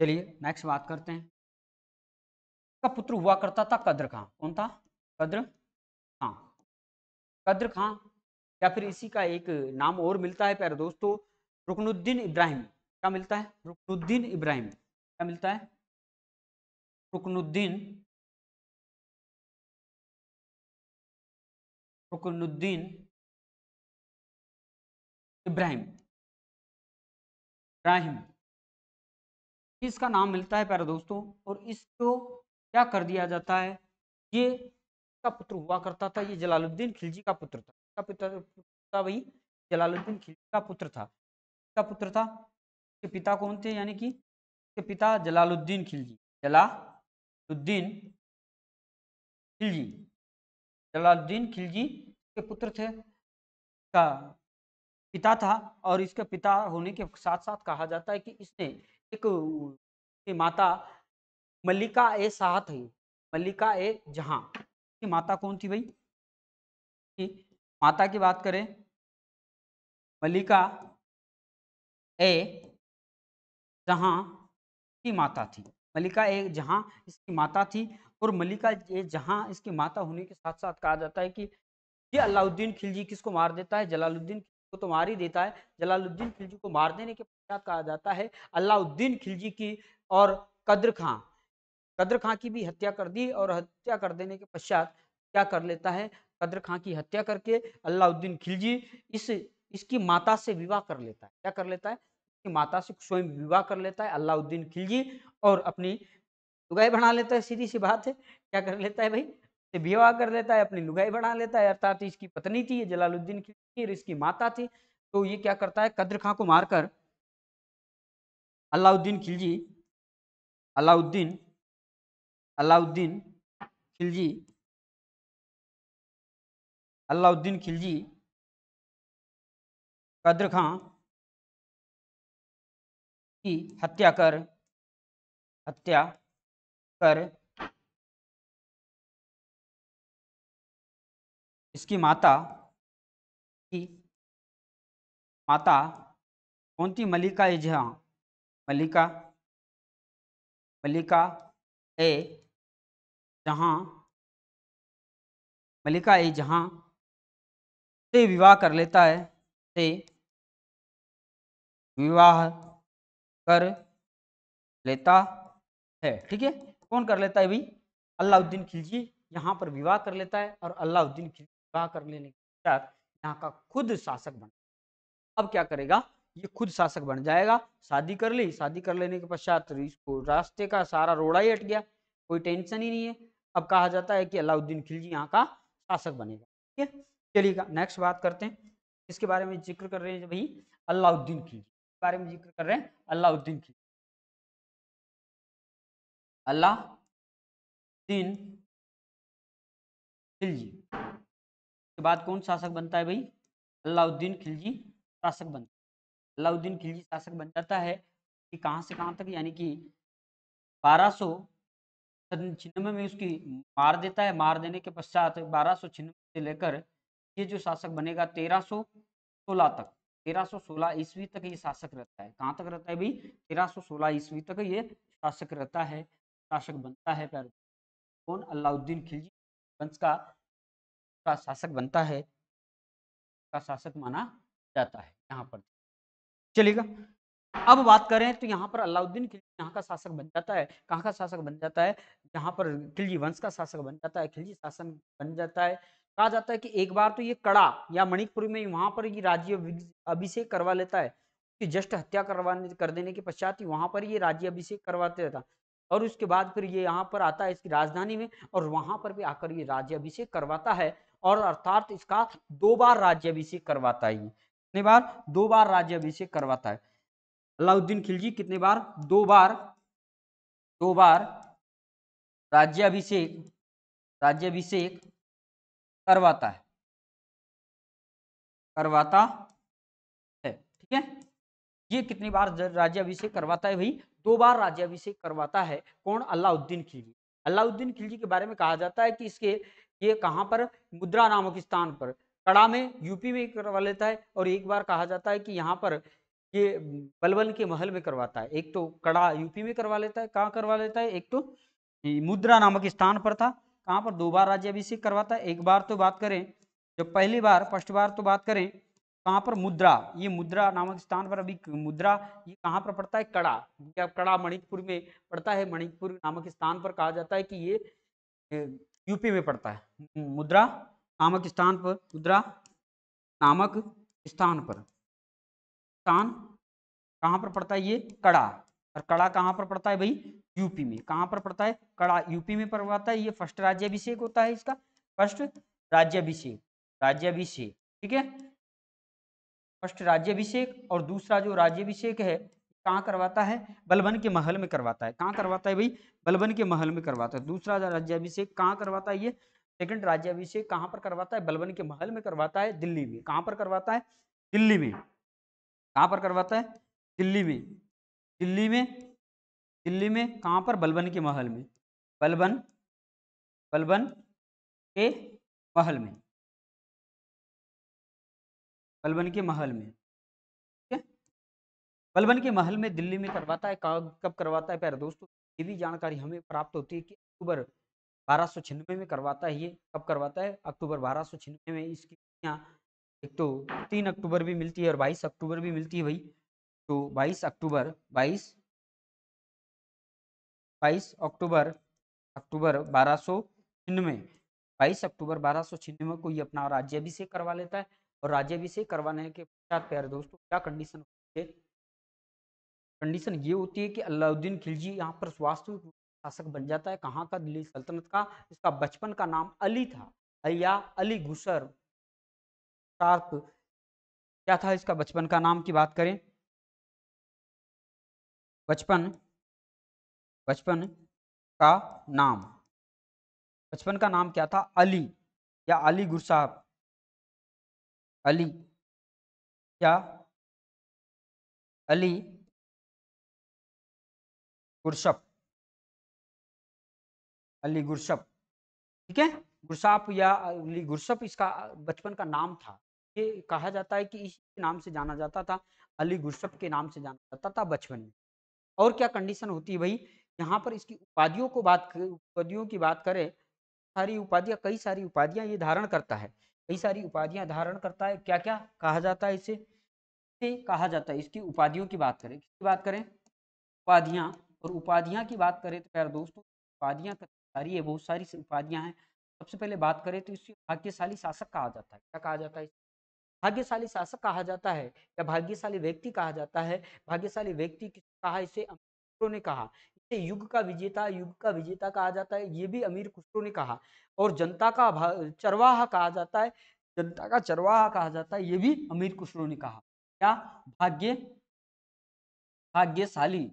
चलिए नेक्स्ट बात करते हैं का पुत्र हुआ करता था कद्र खां कौन था कद्र खां कद्र खां या फिर इसी का एक नाम और मिलता है प्यारे दोस्तों रुकनुद्दीन इब्राहिम क्या मिलता है रुकनुद्दीन इब्राहिम क्या मिलता है रुकनुद्दीन रुकनुद्दीन इब्राहिम इब्राहिम इसका नाम मिलता है प्यारे दोस्तों और इसको क्या कर दिया जाता है ये का पुत्र हुआ करता था ये जलालुद्दीन खिलजी का पुत्र था इसका पिता था वही जलालुद्दीन खिलजी का पुत्र था इसका पुत्र था इसके पिता कौन थे यानी कि इसके पिता जलालुद्दीन खिलजी जलालुद्दीन खिलजी जलालुद्दीन खिलजी के पुत्र थे का पिता था और इसके पिता होने के साथ साथ कहा जाता है कि इसने एक माता मल्लिका ए शाह थी मल्लिका ए जहां की माता कौन थी भाई की माता की बात करें मल्लिका ए जहां की माता थी मल्लिका ए जहां इसकी माता थी और मल्लिका ए जहां इसकी माता होने के साथ साथ कहा जाता है कि ये अलाउद्दीन खिलजी किसको मार देता है जलालुद्दीन को तो मार ही देता है जलालुद्दीन खिलजी को मार देने के पश्चात कहा जाता है अलाउद्दीन खिलजी की और कद्र खां कद्र खां की भी हत्या कर दी और हत्या कर देने के पश्चात क्या कर लेता है कद्र खां की हत्या करके अलाउद्दीन खिलजी इस इसकी माता से विवाह कर लेता है क्या कर लेता है इसकी माता से स्वयं विवाह कर लेता है अलाउद्दीन खिलजी और अपनी दुगाई बना लेता है सीधी सी बात है क्या कर लेता है भाई से विवाह कर लेता है अपनी लुगाई बना लेता है अर्थात इसकी पत्नी थी जलालुद्दीन खिलजी और इसकी माता थी तो ये क्या करता है कद्र खां को मारकर अलाउद्दीन खिलजी अलाउद्दीन अलाउद्दीन खिलजी अलाउद्दीन खिलजी कद्र खां की हत्या कर हत्या कर इसकी माता की माता कौन थी मलिका एजहा मलिका मलिका ए जहाँ मलिका ए जहाँ से विवाह कर लेता है से विवाह कर लेता है ठीक है कौन कर लेता है भाई अलाउद्दीन खिलजी यहाँ पर विवाह कर लेता है और अलाउद्दीन खिलजी विवाह कर लेने के पश्चात यहाँ का खुद शासक बन अब क्या करेगा ये खुद शासक बन जाएगा शादी कर ली शादी कर लेने के पश्चात तो इसको रास्ते का सारा रोड़ा ही हट गया कोई टेंशन ही नहीं है अब कहा जाता है कि अलाउद्दीन खिलजी यहाँ का शासक बनेगा ठीक है चलिएगा नेक्स्ट बात करते हैं इसके बारे में जिक्र कर रहे हैं भाई अलाउद्दीन खिलजी बारे में जिक्र कर रहे हैं अलाउद्दीन खिलजी अलाउद्दीन खिलजी के बाद कौन शासक बनता है भाई अलाउद्दीन खिलजी शासक बनता है अलाउद्दीन खिलजी शासक बन जाता है कि कहाँ से कहाँ तक यानी कि बारह सौ छिन्नवे में उसकी मार देता है मार देने के पश्चात बारह सौ छिन्नवे से लेकर ये जो शासक बनेगा तेरह सौ सोलह तक तेरह सौ सोलह ईस्वी तक ये शासक रहता है कहाँ तक रहता है भाई तेरह सौ सोलह ईस्वी तक ये शासक रहता है शासक बनता है प्यारे कौन अलाउद्दीन खिलजी वंश का का शासक बनता है का शासक माना जाता है यहाँ पर चलेगा अब बात करें तो यहाँ पर अलाउद्दीन खिलजी यहाँ का शासक बन जाता है कहाँ का शासक बन जाता है यहाँ पर खिलजी वंश का शासक बन जाता है खिलजी शासन बन जाता है कहा जाता है कि एक बार तो ये कड़ा या मणिकपुर में वहां पर ये राज्य अभिषेक करवा लेता है कि जस्ट हत्या करवाने कर देने के पश्चात ही वहां पर ये राज्य अभिषेक करवाते रहता और उसके बाद फिर ये यहाँ पर आता है इसकी राजधानी में और वहां पर भी आकर ये राज्य अभिषेक करवाता है और अर्थात इसका दो बार राज्यभिषेक करवाता है कितने बार दो बार राज्याभिषेक करवाता है अलाउद्दीन खिलजी कितने बार दो बार दो बार राज्याभिषेक राज्याभिषेक करवाता है करवाता है ठीक है ये कितनी बार राज्यभिषेक करवाता है भाई दो बार अभिषेक करवाता है कौन अलाउद्दीन खिलजी अलाउद्दीन खिलजी के बारे में कहा जाता है कि इसके ये कहाँ पर मुद्रा नामक स्थान पर कड़ा में यूपी में करवा लेता है और एक बार कहा जाता है कि यहाँ पर ये बलबन के महल में करवाता है एक तो कड़ा यूपी में करवा लेता है कहाँ करवा लेता है एक तो मुद्रा नामक स्थान पर था कहाँ पर दो बार राज्याभिषेक करवाता है एक बार तो बात करें जब पहली बार फर्स्ट बार तो बात करें कहाँ पर मुद्रा ये मुद्रा नामक स्थान पर अभी मुद्रा ये कहाँ पर पड़ता है कड़ा कड़ा मणिकपुर में पड़ता है मणिकपुर नामक स्थान पर कहा जाता है कि ये यूपी में पड़ता है मुद्रा नामक स्थान पर मुद्रा नामक स्थान पर स्थान कहाँ पर पड़ता है ये कड़ा और कड़ा कहाँ पर पड़ता है भाई यूपी में कहाँ पर पड़ता है कड़ा यूपी में पड़वाता है ये फर्स्ट राज्यभिषेक होता है इसका फर्स्ट राज्यभिषेक राज्यभिषेक ठीक है फर्स्ट राज्यभिषेक और दूसरा जो राज्यभिषेक है कहाँ करवाता है बलबन के महल में करवाता है कहाँ करवाता है भाई बलबन के महल में करवाता है दूसरा राज्याभिषेक कहाँ करवाता है ये सेकंड राज्याभिषेक कहाँ पर करवाता है बलबन के महल में करवाता है दिल्ली में कहाँ पर करवाता है दिल्ली में कहाँ पर करवाता है दिल्ली में दिल्ली में दिल्ली में कहाँ पर बलबन के महल में बलबन बलबन के महल में बलबन के महल में बलबन के महल में दिल्ली में करवाता है कब करवाता है प्यारे दोस्तों ये भी जानकारी हमें प्राप्त होती है कि अक्टूबर बारह में करवाता है ये कब करवाता है अक्टूबर बारह में इसकी एक तो तीन अक्टूबर भी मिलती है और बाईस अक्टूबर भी मिलती है भाई तो बाईस अक्टूबर बाईस बाईस अक्टूबर अक्टूबर बारह सौ छिन्नवे बाईस अक्टूबर बारह सौ छिन्नवे को ये अपना राज्याभिषेक करवा लेता है और राज्य अभिषेक करवाने के पश्चात प्यारे दोस्तों क्या कंडीशन होती है कंडीशन ये होती है कि अलाउद्दीन खिलजी यहाँ पर स्वास्थ्य शासक बन जाता है कहाँ का दिल्ली सल्तनत का इसका बचपन का नाम अली था या अली गुसर शार्प क्या था इसका बचपन का नाम की बात करें बचपन बचपन का नाम बचपन का नाम क्या था अली या अली गुरसाब अली क्या अली गुरशप अली गुरशप ठीक है गुरसाप या अली गुरशप इसका बचपन का नाम था ये कहा जाता है कि इस नाम से जाना जाता था अली गुरशप के नाम से जाना जाता था बचपन में और क्या कंडीशन होती है भाई यहाँ पर इसकी उपाधियों को बात उपाधियों की बात करें सारी उपाधियाँ कई सारी उपाधियाँ ये धारण करता है कई सारी उपाधियाँ धारण करता है क्या क्या कहा जाता है इसे कहा जाता है इसकी उपाधियों की बात करें किसकी बात करें उपाधियाँ और उपाधियाँ की बात करें तो यार दोस्तों उपाधियाँ तो सारी है बहुत सारी उपाधियाँ हैं सबसे पहले बात करें तो इसे भाग्यशाली शासक कहा जाता है क्या कहा जाता है भाग्यशाली शासक कहा जाता है या भाग्यशाली व्यक्ति कहा जाता है भाग्यशाली व्यक्ति कहा इसे अमीरों ने कहा इसे युग का विजेता युग का विजेता कहा जाता है ये भी अमीर खुसरो ने कहा और जनता का चरवाहा कहा जाता है जनता का चरवाहा कहा जाता है ये भी अमीर खुसरो ने कहा क्या भाग्य भाग्यशाली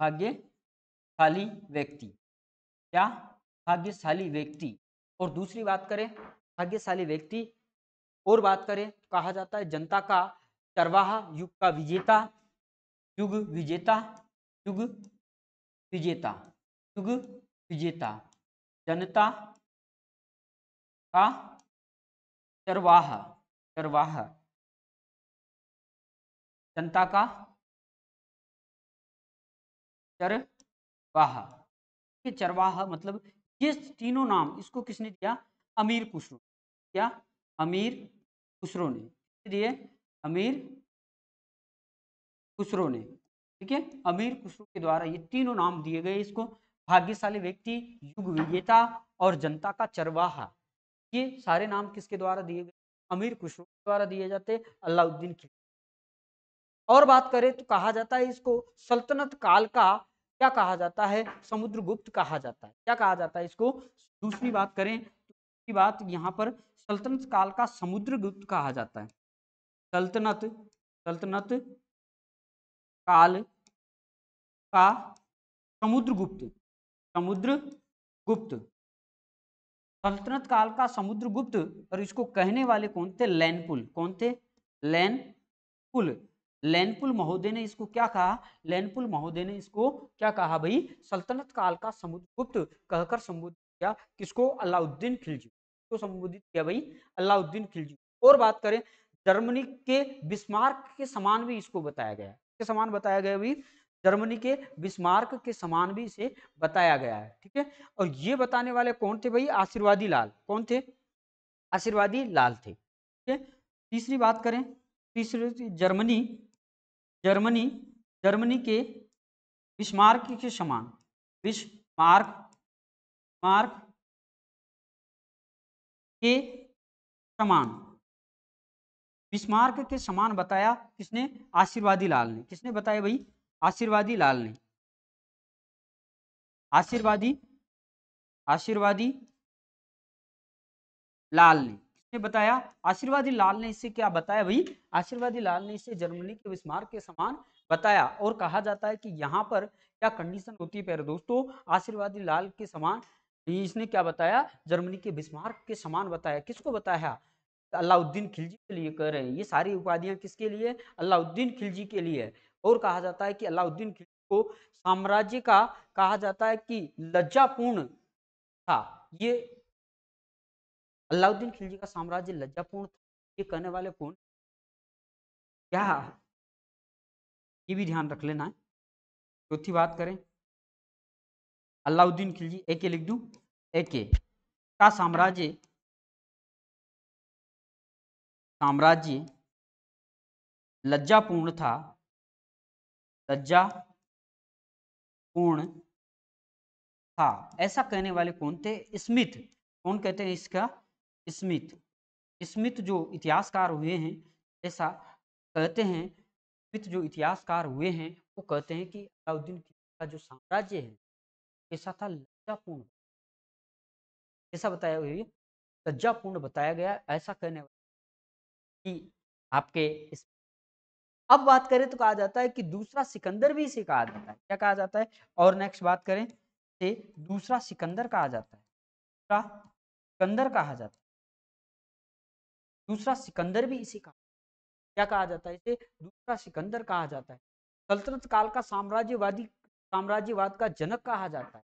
भाग्यशाली व्यक्ति क्या भाग्यशाली व्यक्ति और दूसरी बात करें भाग्यशाली व्यक्ति और बात करें कहा जाता है जनता का चरवाहा युग का विजेता युग विजेता युग विजेता युग विजेता जनता का चरवाहा चरवाहा जनता का चरवाहा चरवाहा मतलब ये तीनों नाम इसको किसने दिया अमीर खुसरो क्या अमीर खुसरो ने दिए अमीर खुसरो ने ठीक है अमीर खुसरो के द्वारा ये तीनों नाम दिए गए इसको भाग्यशाली व्यक्ति युग विजेता और जनता का चरवाहा ये सारे नाम किसके द्वारा दिए गए अमीर खुसरो के द्वारा दिए जाते अलाउद्दीन खिल और बात करें तो कहा जाता है इसको सल्तनत काल का क्या कहा जाता है समुद्रगुप्त कहा जाता है क्या कहा जाता है इसको दूसरी बात करें तो दूसरी बात यहाँ पर सल्तनत काल का समुद्रगुप्त कहा जाता है सल्तनत सल्तनत काल का समुद्रगुप्त समुद्रगुप्त सल्तनत काल का समुद्रगुप्त और इसको कहने वाले कौन थे लैनपुल कौन थे लैनपुल लैनपुल महोदय ने इसको क्या कहा लैनपुल महोदय ने इसको क्या कहा भाई सल्तनत काल का समुद्रगुप्त कहकर संबोधित किया किसको अलाउद्दीन खिलजी को संबोधित किया भाई अलाउद्दीन खिलजी और बात करें जर्मनी के बिस्मार्क के समान भी इसको बताया गया के समान बताया गया भी जर्मनी के बिस्मार्क के समान भी इसे बताया गया है ठीक है और ये बताने वाले कौन थे भाई आशीर्वादी लाल कौन थे आशीर्वादी लाल थे ठीक है तीसरी बात करें तीसरी जर्मनी जर्मनी जर्मनी के विस्मार्क के समान विस्मार्क मार्क के समान विस्मार्क के समान बताया किसने आशीर्वादी लाल ने किसने बताया भाई आशीर्वादी लाल ने आशीर्वादी आशीर्वादी लाल ने ने बताया आशीर्वादी लाल ने इसे क्या बताया भाई आशीर्वादी लाल ने इसे जर्मनी के विस्मार्क के समान बताया और कहा जाता है कि यहाँ पर क्या कंडीशन होती है प्यारे दोस्तों आशीर्वादी लाल के समान इसने क्या बताया जर्मनी के बिस्मार्क के समान बताया किसको बताया अलाउद्दीन खिलजी के लिए कह रहे हैं ये सारी उपाधियां किसके लिए अलाउद्दीन खिलजी के लिए और कहा जाता है कि अलाउद्दीन खिलजी को साम्राज्य का कहा जाता है कि लज्जापूर्ण था ये अलाउद्दीन खिलजी का साम्राज्य लज्जापूर्ण था ये कहने वाले कौन क्या ये भी ध्यान रख लेना है चौथी बात करें अलाउद्दीन खिलजी एक लिख दू एक का साम्राज्य साम्राज्य लज्जापूर्ण था लज्जा पूर्ण था ऐसा कहने वाले कौन थे स्मिथ कौन कहते हैं इसका स्मिथ स्मिथ जो इतिहासकार हुए हैं ऐसा कहते हैं स्मिथ जो इतिहासकार हुए हैं वो कहते हैं कि अलाउद्दीन का जो साम्राज्य है ऐसा था लज्जापूर्ण ऐसा बताया हुई लज्जापूर्ण बताया गया ऐसा कहने वाला कि आपके इस अब बात करें तो कहा जाता है कि दूसरा सिकंदर भी इसे कहा जाता है क्या कहा जाता है और नेक्स्ट बात करें दूसरा सिकंदर कहा जाता है दूसरा सिकंदर कहा जाता है दूसरा सिकंदर भी इसी का क्या कहा जाता है इसे दूसरा सिकंदर कहा जाता है सल्तनत काल का साम्राज्यवादी साम्राज्यवाद का जनक कहा जाता है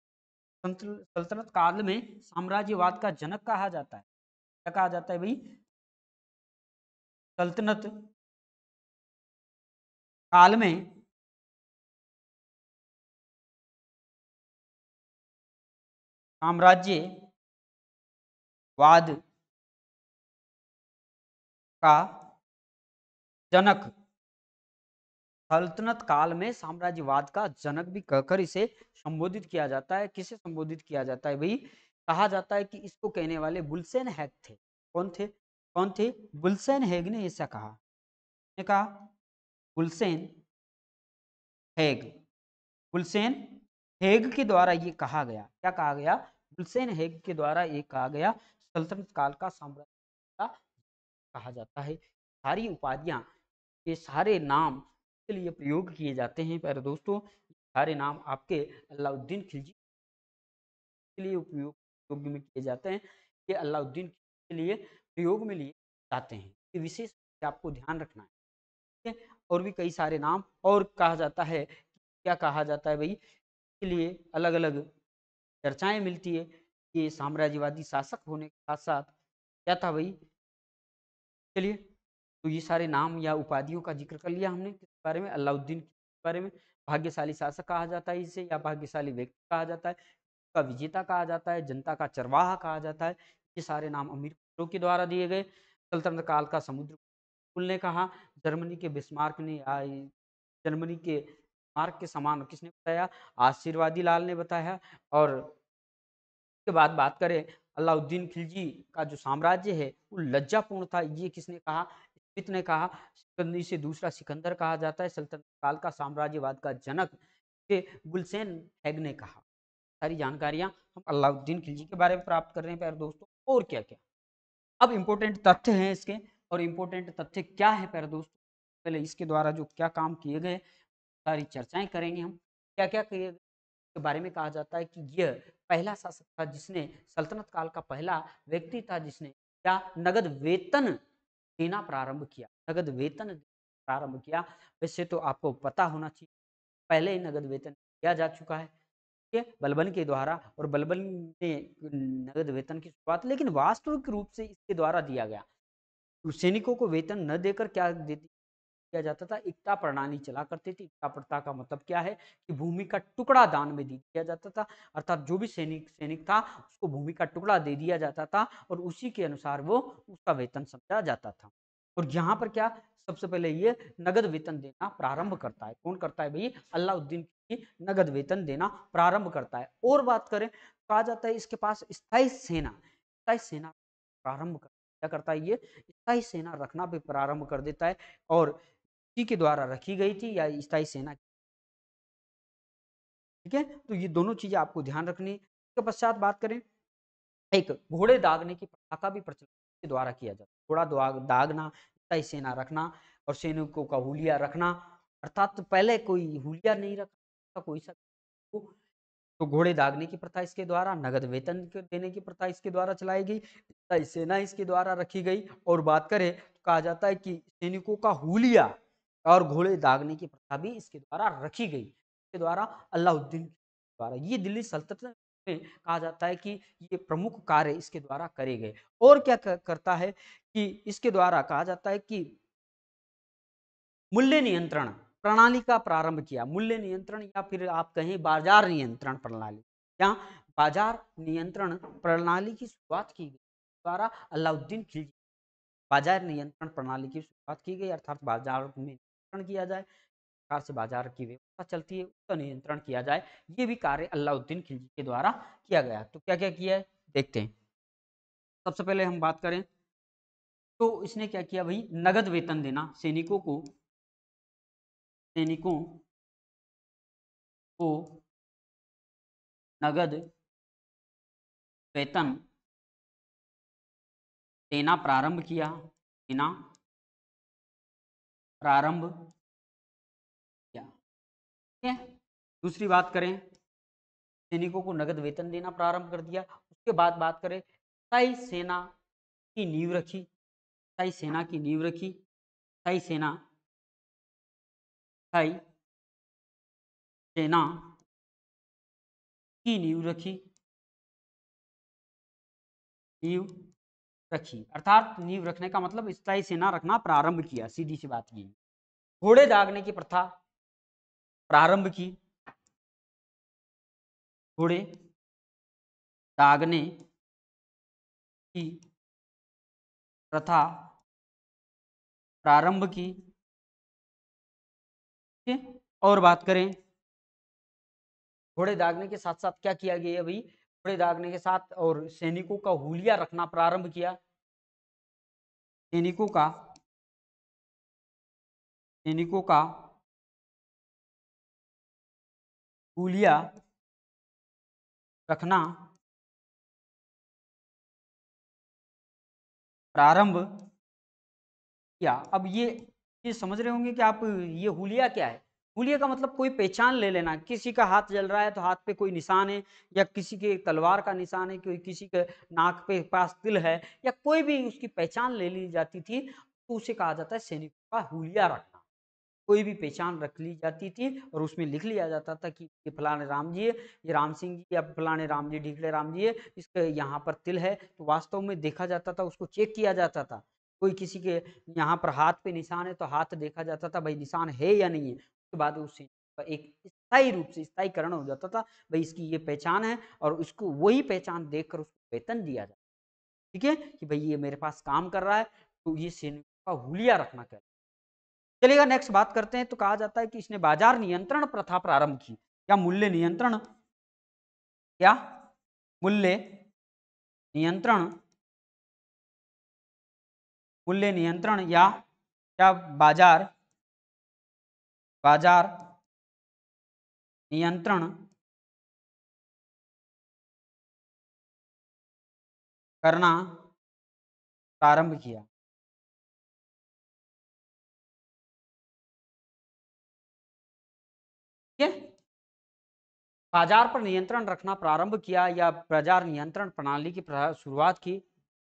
सल्तनत काल में साम्राज्यवाद का जनक कहा जाता है क्या कहा जाता है भाई सल्तनत काल में साम्राज्यवाद का जनक सल्तनत काल में साम्राज्यवाद का जनक भी कहकर इसे संबोधित किया जाता है किसे संबोधित किया जाता है भाई कहा जाता है कि इसको कहने वाले बुलसेन हैग थे कौन थे कौन थे बुलसेन हैग ने ऐसा कहा ने कहा बुलसेन हैग बुलसेन हैग के द्वारा ये कहा गया क्या कहा गया बुलसेन हैग के द्वारा ये कहा गया सल्तनत काल का साम्राज्य कहा जाता है सारी उपाधियाँ ये सारे नाम के लिए प्रयोग किए जाते हैं पर दोस्तों सारे नाम आपके अलाउद्दीन खिलजी के लिए उपयोग उपयोग में किए जाते हैं ये अलाउद्दीन के लिए प्रयोग में लिए जाते हैं ये विशेष आपको ध्यान रखना है ठीक है और भी कई सारे नाम और कहा जाता है क्या कहा जाता है भाई के लिए अलग अलग चर्चाएं मिलती है ये साम्राज्यवादी शासक होने के साथ साथ क्या था भाई चलिए तो ये सारे नाम या उपाधियों का जिक्र कर लिया हमने किस बारे में अलाउद्दीन के बारे में भाग्यशाली शासक कहा जाता है इसे या भाग्यशाली व्यक्ति कहा जाता है का विजेता कहा जाता है जनता का चरवाहा कहा जाता है ये सारे नाम अमीरों के द्वारा दिए गए सल्तनत काल का समुद्र कुल ने कहा जर्मनी के बिस्मार्क ने जर्मनी के मार्क के समान किसने बताया आशीर्वादी लाल ने बताया और उसके बाद बात करें अलाउद्दीन खिलजी का जो साम्राज्य है वो लज्जापूर्ण था ये किसने कहा स्मित ने कहा सिकंदरी से दूसरा सिकंदर कहा जाता है सल्तनत काल का साम्राज्यवाद का जनक के गुलसेन हैग ने कहा सारी जानकारियां हम अलाउद्दीन खिलजी के बारे में प्राप्त कर रहे हैं प्यारे दोस्तों और क्या क्या अब इम्पोर्टेंट तथ्य हैं इसके और इम्पोर्टेंट तथ्य क्या है प्यारे दोस्तों पहले इसके द्वारा जो क्या काम किए गए सारी चर्चाएं करेंगे हम क्या क्या किए के बारे में कहा जाता है कि यह पहला शासक था जिसने सल्तनत काल का पहला व्यक्ति था जिसने क्या नगद वेतन देना प्रारंभ किया नगद वेतन प्रारंभ किया वैसे तो आपको पता होना चाहिए पहले ही नगद वेतन दिया जा चुका है बलबन के द्वारा और बलबन ने नगद वेतन की शुरुआत लेकिन वास्तविक रूप से इसके द्वारा दिया गया सैनिकों को वेतन न देकर क्या दे किया जाता था एकता प्रणाली चला करती थी एकता प्रथा का मतलब क्या है कि भूमि का टुकड़ा दान में दे दिया जाता था अर्थात जो भी सैनिक सैनिक था उसको भूमि का टुकड़ा दे दिया जाता था और उसी के अनुसार वो उसका वेतन समझा जाता था और यहाँ पर क्या सबसे पहले ये नगद वेतन देना प्रारंभ करता है कौन करता है भाई अलाउद्दीन की नगद वेतन देना प्रारंभ करता है और बात करें कहा जाता है इसके पास स्थायी सेना स्थायी सेना प्रारंभ कर क्या करता है ये स्थायी सेना रखना भी प्रारंभ कर देता है और जी के द्वारा रखी गई थी या स्थायी सेना ठीक है तो ये दोनों चीजें आपको ध्यान रखनी इसके पश्चात बात करें एक घोड़े दागने की प्रथा का भी प्रचलन के द्वारा किया जाता है घोड़ा दागना स्थायी सेना रखना और सैनिकों का हुलिया रखना अर्थात तो पहले कोई हुलिया नहीं रखा कोई सा तो घोड़े दागने की प्रथा इसके द्वारा नगद वेतन देने की प्रथा इसके द्वारा चलाई गई स्थायी सेना इसके द्वारा रखी गई और बात करें तो कहा जाता है कि सैनिकों का हुलिया और घोड़े दागने की प्रथा भी इसके द्वारा रखी गई इसके द्वारा अलाउद्दीन द्वारा ये दिल्ली सल्तनत में कहा जाता है कि ये प्रमुख कार्य इसके द्वारा करे गए और क्या करता है कि इसके द्वारा कहा जाता है कि मूल्य नियंत्रण प्रणाली का प्रारंभ किया मूल्य नियंत्रण या फिर आप कहें बाजार नियंत्रण प्रणाली या बाजार नियंत्रण प्रणाली की शुरुआत की गई द्वारा अलाउद्दीन खिलजी बाजार नियंत्रण प्रणाली की शुरुआत की गई अर्थात बाजार में किया जाए प्रकार से बाजार की व्यवस्था चलती है उसका नियंत्रण किया जाए ये भी कार्य अलाउद्दीन खिलजी के द्वारा किया गया तो क्या क्या किया है देखते हैं सबसे पहले हम बात करें तो इसने क्या किया भाई नगद वेतन देना सैनिकों को सैनिकों को नगद वेतन देना प्रारंभ किया देना प्रारंभ किया ठीक है दूसरी बात करें सैनिकों को नगद वेतन देना प्रारंभ कर दिया उसके बाद बात करें स्थाई सेना की नींव रखी स्थाई सेना की नींव रखी स्थाई सेना स्थाई सेना की नींव रखी नींव रखी अर्थात नींव रखने का मतलब स्थायी सेना रखना प्रारंभ किया सीधी सी बात ये घोड़े दागने की प्रथा प्रारंभ की घोड़े दागने की प्रथा प्रारंभ की और बात करें घोड़े दागने के साथ साथ क्या किया गया भाई कपड़े दागने के साथ और सैनिकों का हुलिया रखना प्रारंभ किया सैनिकों का सैनिकों का हुलिया रखना प्रारंभ किया अब ये ये समझ रहे होंगे कि आप ये हुलिया क्या है हुलिया का मतलब कोई पहचान ले लेना किसी का हाथ जल रहा है तो हाथ पे कोई निशान है या किसी के तलवार का निशान है कोई किसी के नाक पे पास तिल है या कोई भी उसकी पहचान ले ली जाती थी तो उसे कहा जाता है सैनिकों का हुलिया रखना कोई भी पहचान रख ली जाती थी और उसमें लिख लिया जाता था कि ये फलाने राम जी है ये राम सिंह जी या फलाने राम जी ढीकले राम जी है इसके यहाँ पर तिल है तो वास्तव में देखा जाता था उसको चेक किया जाता था कोई किसी के यहाँ पर हाथ पे निशान है तो हाथ देखा जाता था भाई निशान है या नहीं है उसके बाद उस चीज का एक स्थायी रूप से स्थायीकरण हो जाता था भाई इसकी ये पहचान है और उसको वही पहचान देखकर उसको वेतन दिया जाता ठीक है कि भाई ये मेरे पास काम कर रहा है तो ये सैनिक का हुलिया रखना कहता चलेगा नेक्स्ट बात करते हैं तो कहा जाता है कि इसने बाजार नियंत्रण प्रथा प्रारंभ की या मूल्य नियंत्रण क्या मूल्य नियंत्रण मूल्य नियंत्रण या क्या बाजार बाजार नियंत्रण करना प्रारंभ किया बाजार पर नियंत्रण रखना प्रारंभ किया या बाजार नियंत्रण प्रणाली की शुरुआत की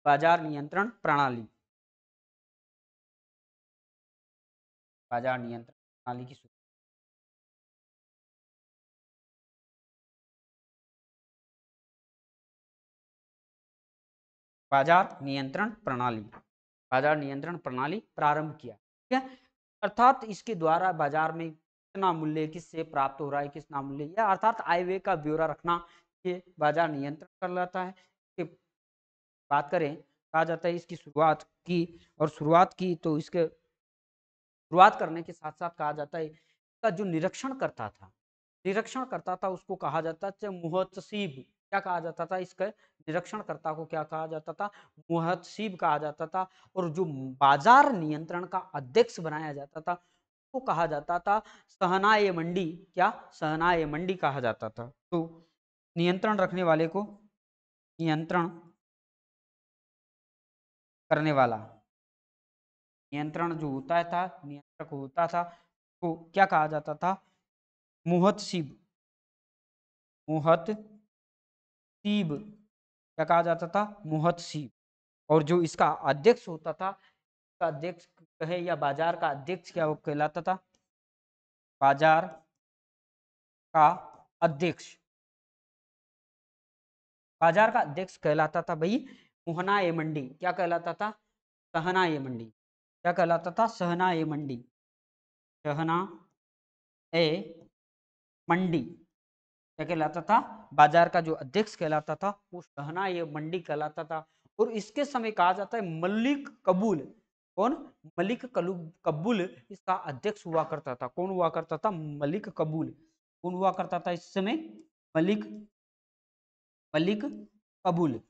बाजार नियंत्रण प्रणाली बाजार नियंत्रण हाल ही की बाजार नियंत्रण प्रणाली बाजार नियंत्रण प्रणाली प्रारंभ किया ठीक है अर्थात इसके द्वारा बाजार में कितना मूल्य किससे प्राप्त हो रहा है कितना मूल्य या अर्थात आय व्यय का ब्यौरा रखना ये बाजार नियंत्रण कर लाता है कि बात करें कहा जाता है इसकी शुरुआत की और शुरुआत की तो इसके शुरुआत करने के साथ साथ कहा जाता है इसका जो निरीक्षण करता था निरीक्षण करता था उसको कहा जाता था मुहतसीब क्या कहा जाता था इसके निरीक्षण करता को क्या कहा जाता था मुहतसीब कहा जाता था और जो बाजार नियंत्रण का अध्यक्ष बनाया जाता था उसको कहा जाता था सहनाय मंडी क्या सहनाय मंडी कहा जाता था तो नियंत्रण रखने वाले को नियंत्रण करने वाला नियंत्रण जो होता था नियंत्रक होता था उसको तो क्या कहा जाता था मोहत शिव मोहत शिव क्या कहा जाता था मोहत शिव और जो इसका अध्यक्ष होता था इसका अध्यक्ष कहे या बाजार का अध्यक्ष क्या कहलाता था बाजार का अध्यक्ष बाजार का अध्यक्ष कहलाता था भाई मोहना ए मंडी क्या कहलाता था सहना ए मंडी क्या कहलाता था सहना ए मंडी सहना ए मंडी क्या कहलाता था बाजार का जो अध्यक्ष कहलाता था वो सहना ए मंडी कहलाता था और इसके समय कहा जाता है मलिक कबूल कौन मलिक कबूल इसका अध्यक्ष हुआ करता था कौन हुआ करता था मलिक कबूल कौन हुआ करता था इस समय मलिक मलिक कबूल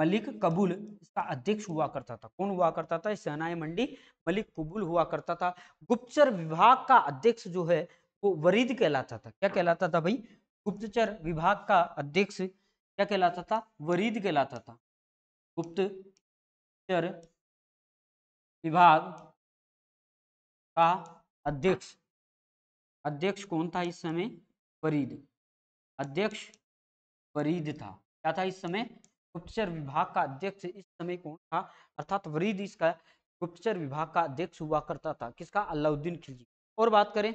मलिक कबूल इसका अध्यक्ष हुआ करता था कौन हुआ करता था सहनाए मंडी मलिक कबूल हुआ करता था गुप्तचर विभाग का अध्यक्ष जो है वो वरीद कहलाता था क्या कहलाता था भाई गुप्तचर विभाग का अध्यक्ष क्या कहलाता था वरीद कहलाता था गुप्तचर विभाग का अध्यक्ष अध्यक्ष कौन था इस समय फरीद अध्यक्ष फरीद था क्या था इस समय गुप्तचर विभाग का अध्यक्ष इस समय कौन था अर्थात वरीद इसका गुप्तचर विभाग का अध्यक्ष हुआ करता था किसका अलाउद्दीन खिलजी और बात करें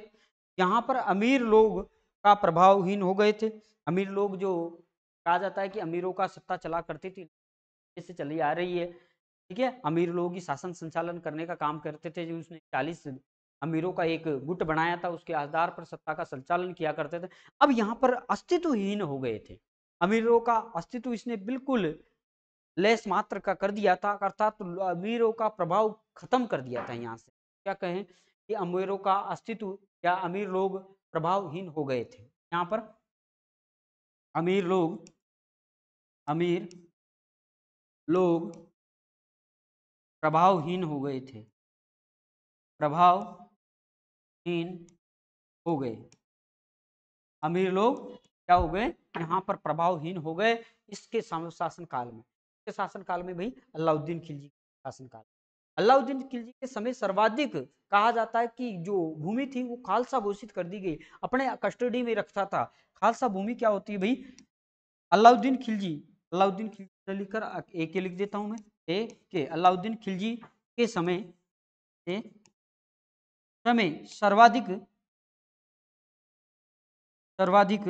यहाँ पर अमीर लोग का प्रभावहीन हो गए थे अमीर लोग जो कहा जाता है कि अमीरों का सत्ता चला करती थी जैसे चली आ रही है ठीक है अमीर लोग ही शासन संचालन करने का काम करते थे जो उसने चालीस अमीरों का एक गुट बनाया था उसके आधार पर सत्ता का संचालन किया करते थे अब यहाँ पर अस्तित्वहीन हो गए थे अमीरों का अस्तित्व इसने बिल्कुल लेस मात्र का कर दिया था अर्थात तो अमीरों का प्रभाव खत्म कर दिया था यहाँ से क्या कहें कि अमीरों का अस्तित्व या अमीर लोग प्रभावहीन हो गए थे यहाँ पर अमीर लोग अमीर लोग प्रभावहीन हो गए थे प्रभावहीन हो गए अमीर लोग क्या हो गए यहाँ पर प्रभावहीन हो गए इसके शासन काल में इसके शासन काल में भाई अलाउद्दीन खिलजी शासन काल अलाउद्दीन खिलजी के समय सर्वाधिक कहा जाता है कि जो भूमि थी वो खालसा घोषित कर दी गई अपने कस्टडी में रखता था खालसा भूमि क्या होती है भाई अलाउद्दीन खिलजी अलाउद्दीन खिलजी लिखकर ए के लिख देता हूं मैं ए के अलाउद्दीन खिलजी के समय ए समय सर्वाधिक सर्वाधिक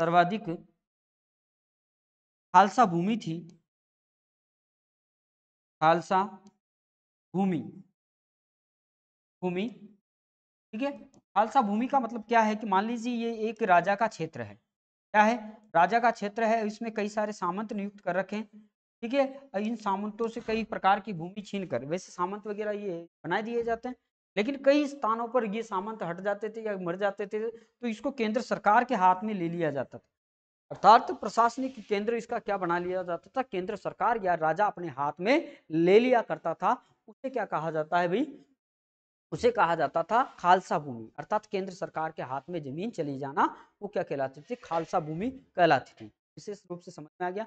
सर्वाधिक खालसा भूमि थी खालसा भूमि भूमि ठीक है खालसा भूमि का मतलब क्या है कि मान लीजिए ये एक राजा का क्षेत्र है क्या है राजा का क्षेत्र है इसमें कई सारे सामंत नियुक्त कर रखे हैं ठीक है इन सामंतों से कई प्रकार की भूमि छीन कर वैसे सामंत वगैरह ये बनाए दिए जाते हैं लेकिन कई स्थानों पर ये सामंत तो हट जाते थे या मर जाते थे तो इसको केंद्र सरकार के हाथ में ले लिया जाता था अर्थात प्रशासनिक केंद्र इसका क्या बना लिया जाता था केंद्र सरकार या राजा अपने हाथ में ले लिया करता था उसे क्या कहा जाता है भाई उसे कहा जाता था खालसा भूमि अर्थात केंद्र सरकार के हाथ में जमीन चली जाना वो क्या कहलाती थी खालसा भूमि कहलाती थी विशेष रूप से समझ में आ गया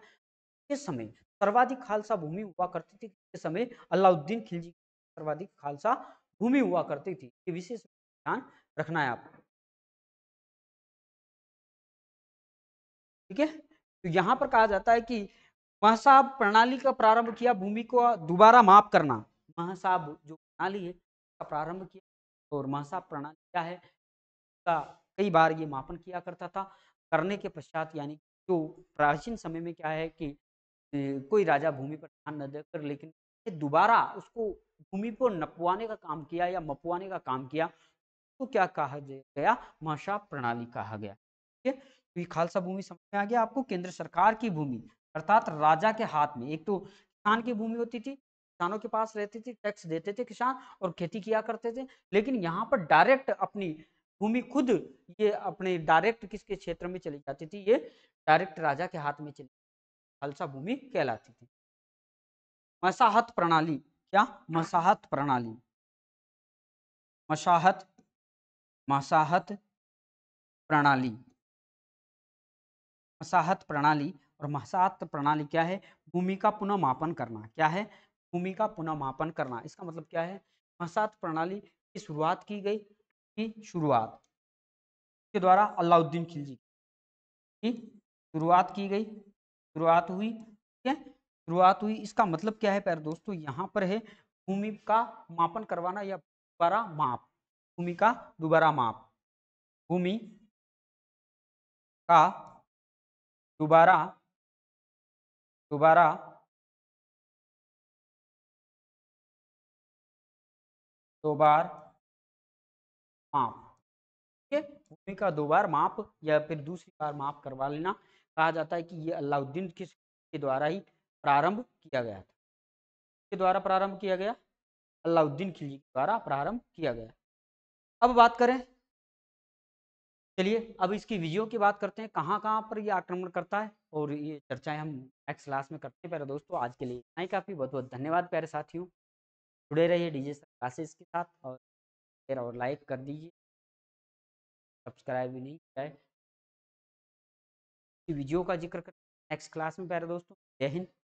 इस समय सर्वाधिक खालसा भूमि हुआ करती थी इस समय अलाउद्दीन खिलजी सर्वाधिक खालसा भूमि हुआ करती थी ये विशेष ध्यान रखना है आप ठीक है तो यहां पर कहा जाता है कि महासाब प्रणाली का प्रारंभ किया भूमि को दोबारा माप करना महासाब जो प्रणाली है उसका प्रारंभ किया और महासाब प्रणाली क्या है का कई बार ये मापन किया करता था करने के पश्चात यानी जो प्राचीन समय में क्या है कि कोई राजा भूमि पर ध्यान न देकर लेकिन दोबारा उसको भूमि को नपवाने का काम किया या मपवाने का काम किया तो क्या कहा गया महाशा प्रणाली कहा गया ठीक है तो ये खालसा भूमि समझ में आ गया आपको केंद्र सरकार की भूमि अर्थात राजा के हाथ में एक तो किसान की भूमि होती थी किसानों के पास रहती थी टैक्स देते थे किसान और खेती किया करते थे लेकिन यहाँ पर डायरेक्ट अपनी भूमि खुद ये अपने डायरेक्ट किसके क्षेत्र में चली जाती थी ये डायरेक्ट राजा के हाथ में चली खालसा भूमि कहलाती थी मसाहत प्रणाली क्या मसाहत प्रणाली मसाहत मसाहत प्रणाली मसाहत प्रणाली और मसाहत प्रणाली क्या है भूमि का पुनः मापन करना क्या है भूमि का पुनः मापन करना इसका मतलब क्या है मसाहत प्रणाली की शुरुआत की गई की शुरुआत के द्वारा अलाउद्दीन खिलजी की शुरुआत की गई शुरुआत हुई ठीक है शुरुआत हुई इसका मतलब क्या है प्यारे दोस्तों यहाँ पर है भूमि का मापन करवाना या दोबारा माप भूमि का दोबारा माप भूमि का दोबारा दोबारा दो बार माप ठीक है भूमि का दो बार माप या फिर दूसरी बार माप करवा लेना कहा जाता है कि ये अलाउद्दीन के द्वारा ही प्रारंभ किया गया था के द्वारा प्रारंभ किया गया अलाउद्दीन खिलजी के द्वारा प्रारंभ किया गया अब बात करें चलिए अब इसकी विजयों की बात करते हैं कहाँ कहाँ पर ये आक्रमण करता है और ये चर्चाएं हम नेक्स्ट क्लास में करते हैं प्यारे दोस्तों आज के लिए इतना ही काफ़ी बहुत बहुत धन्यवाद प्यारे साथियों जुड़े रहिए डीजे क्लासेस के साथ और शेयर और लाइक कर दीजिए सब्सक्राइब भी नहीं किया है वीडियो का जिक्र कर नेक्स्ट क्लास में प्यारे दोस्तों जय हिंद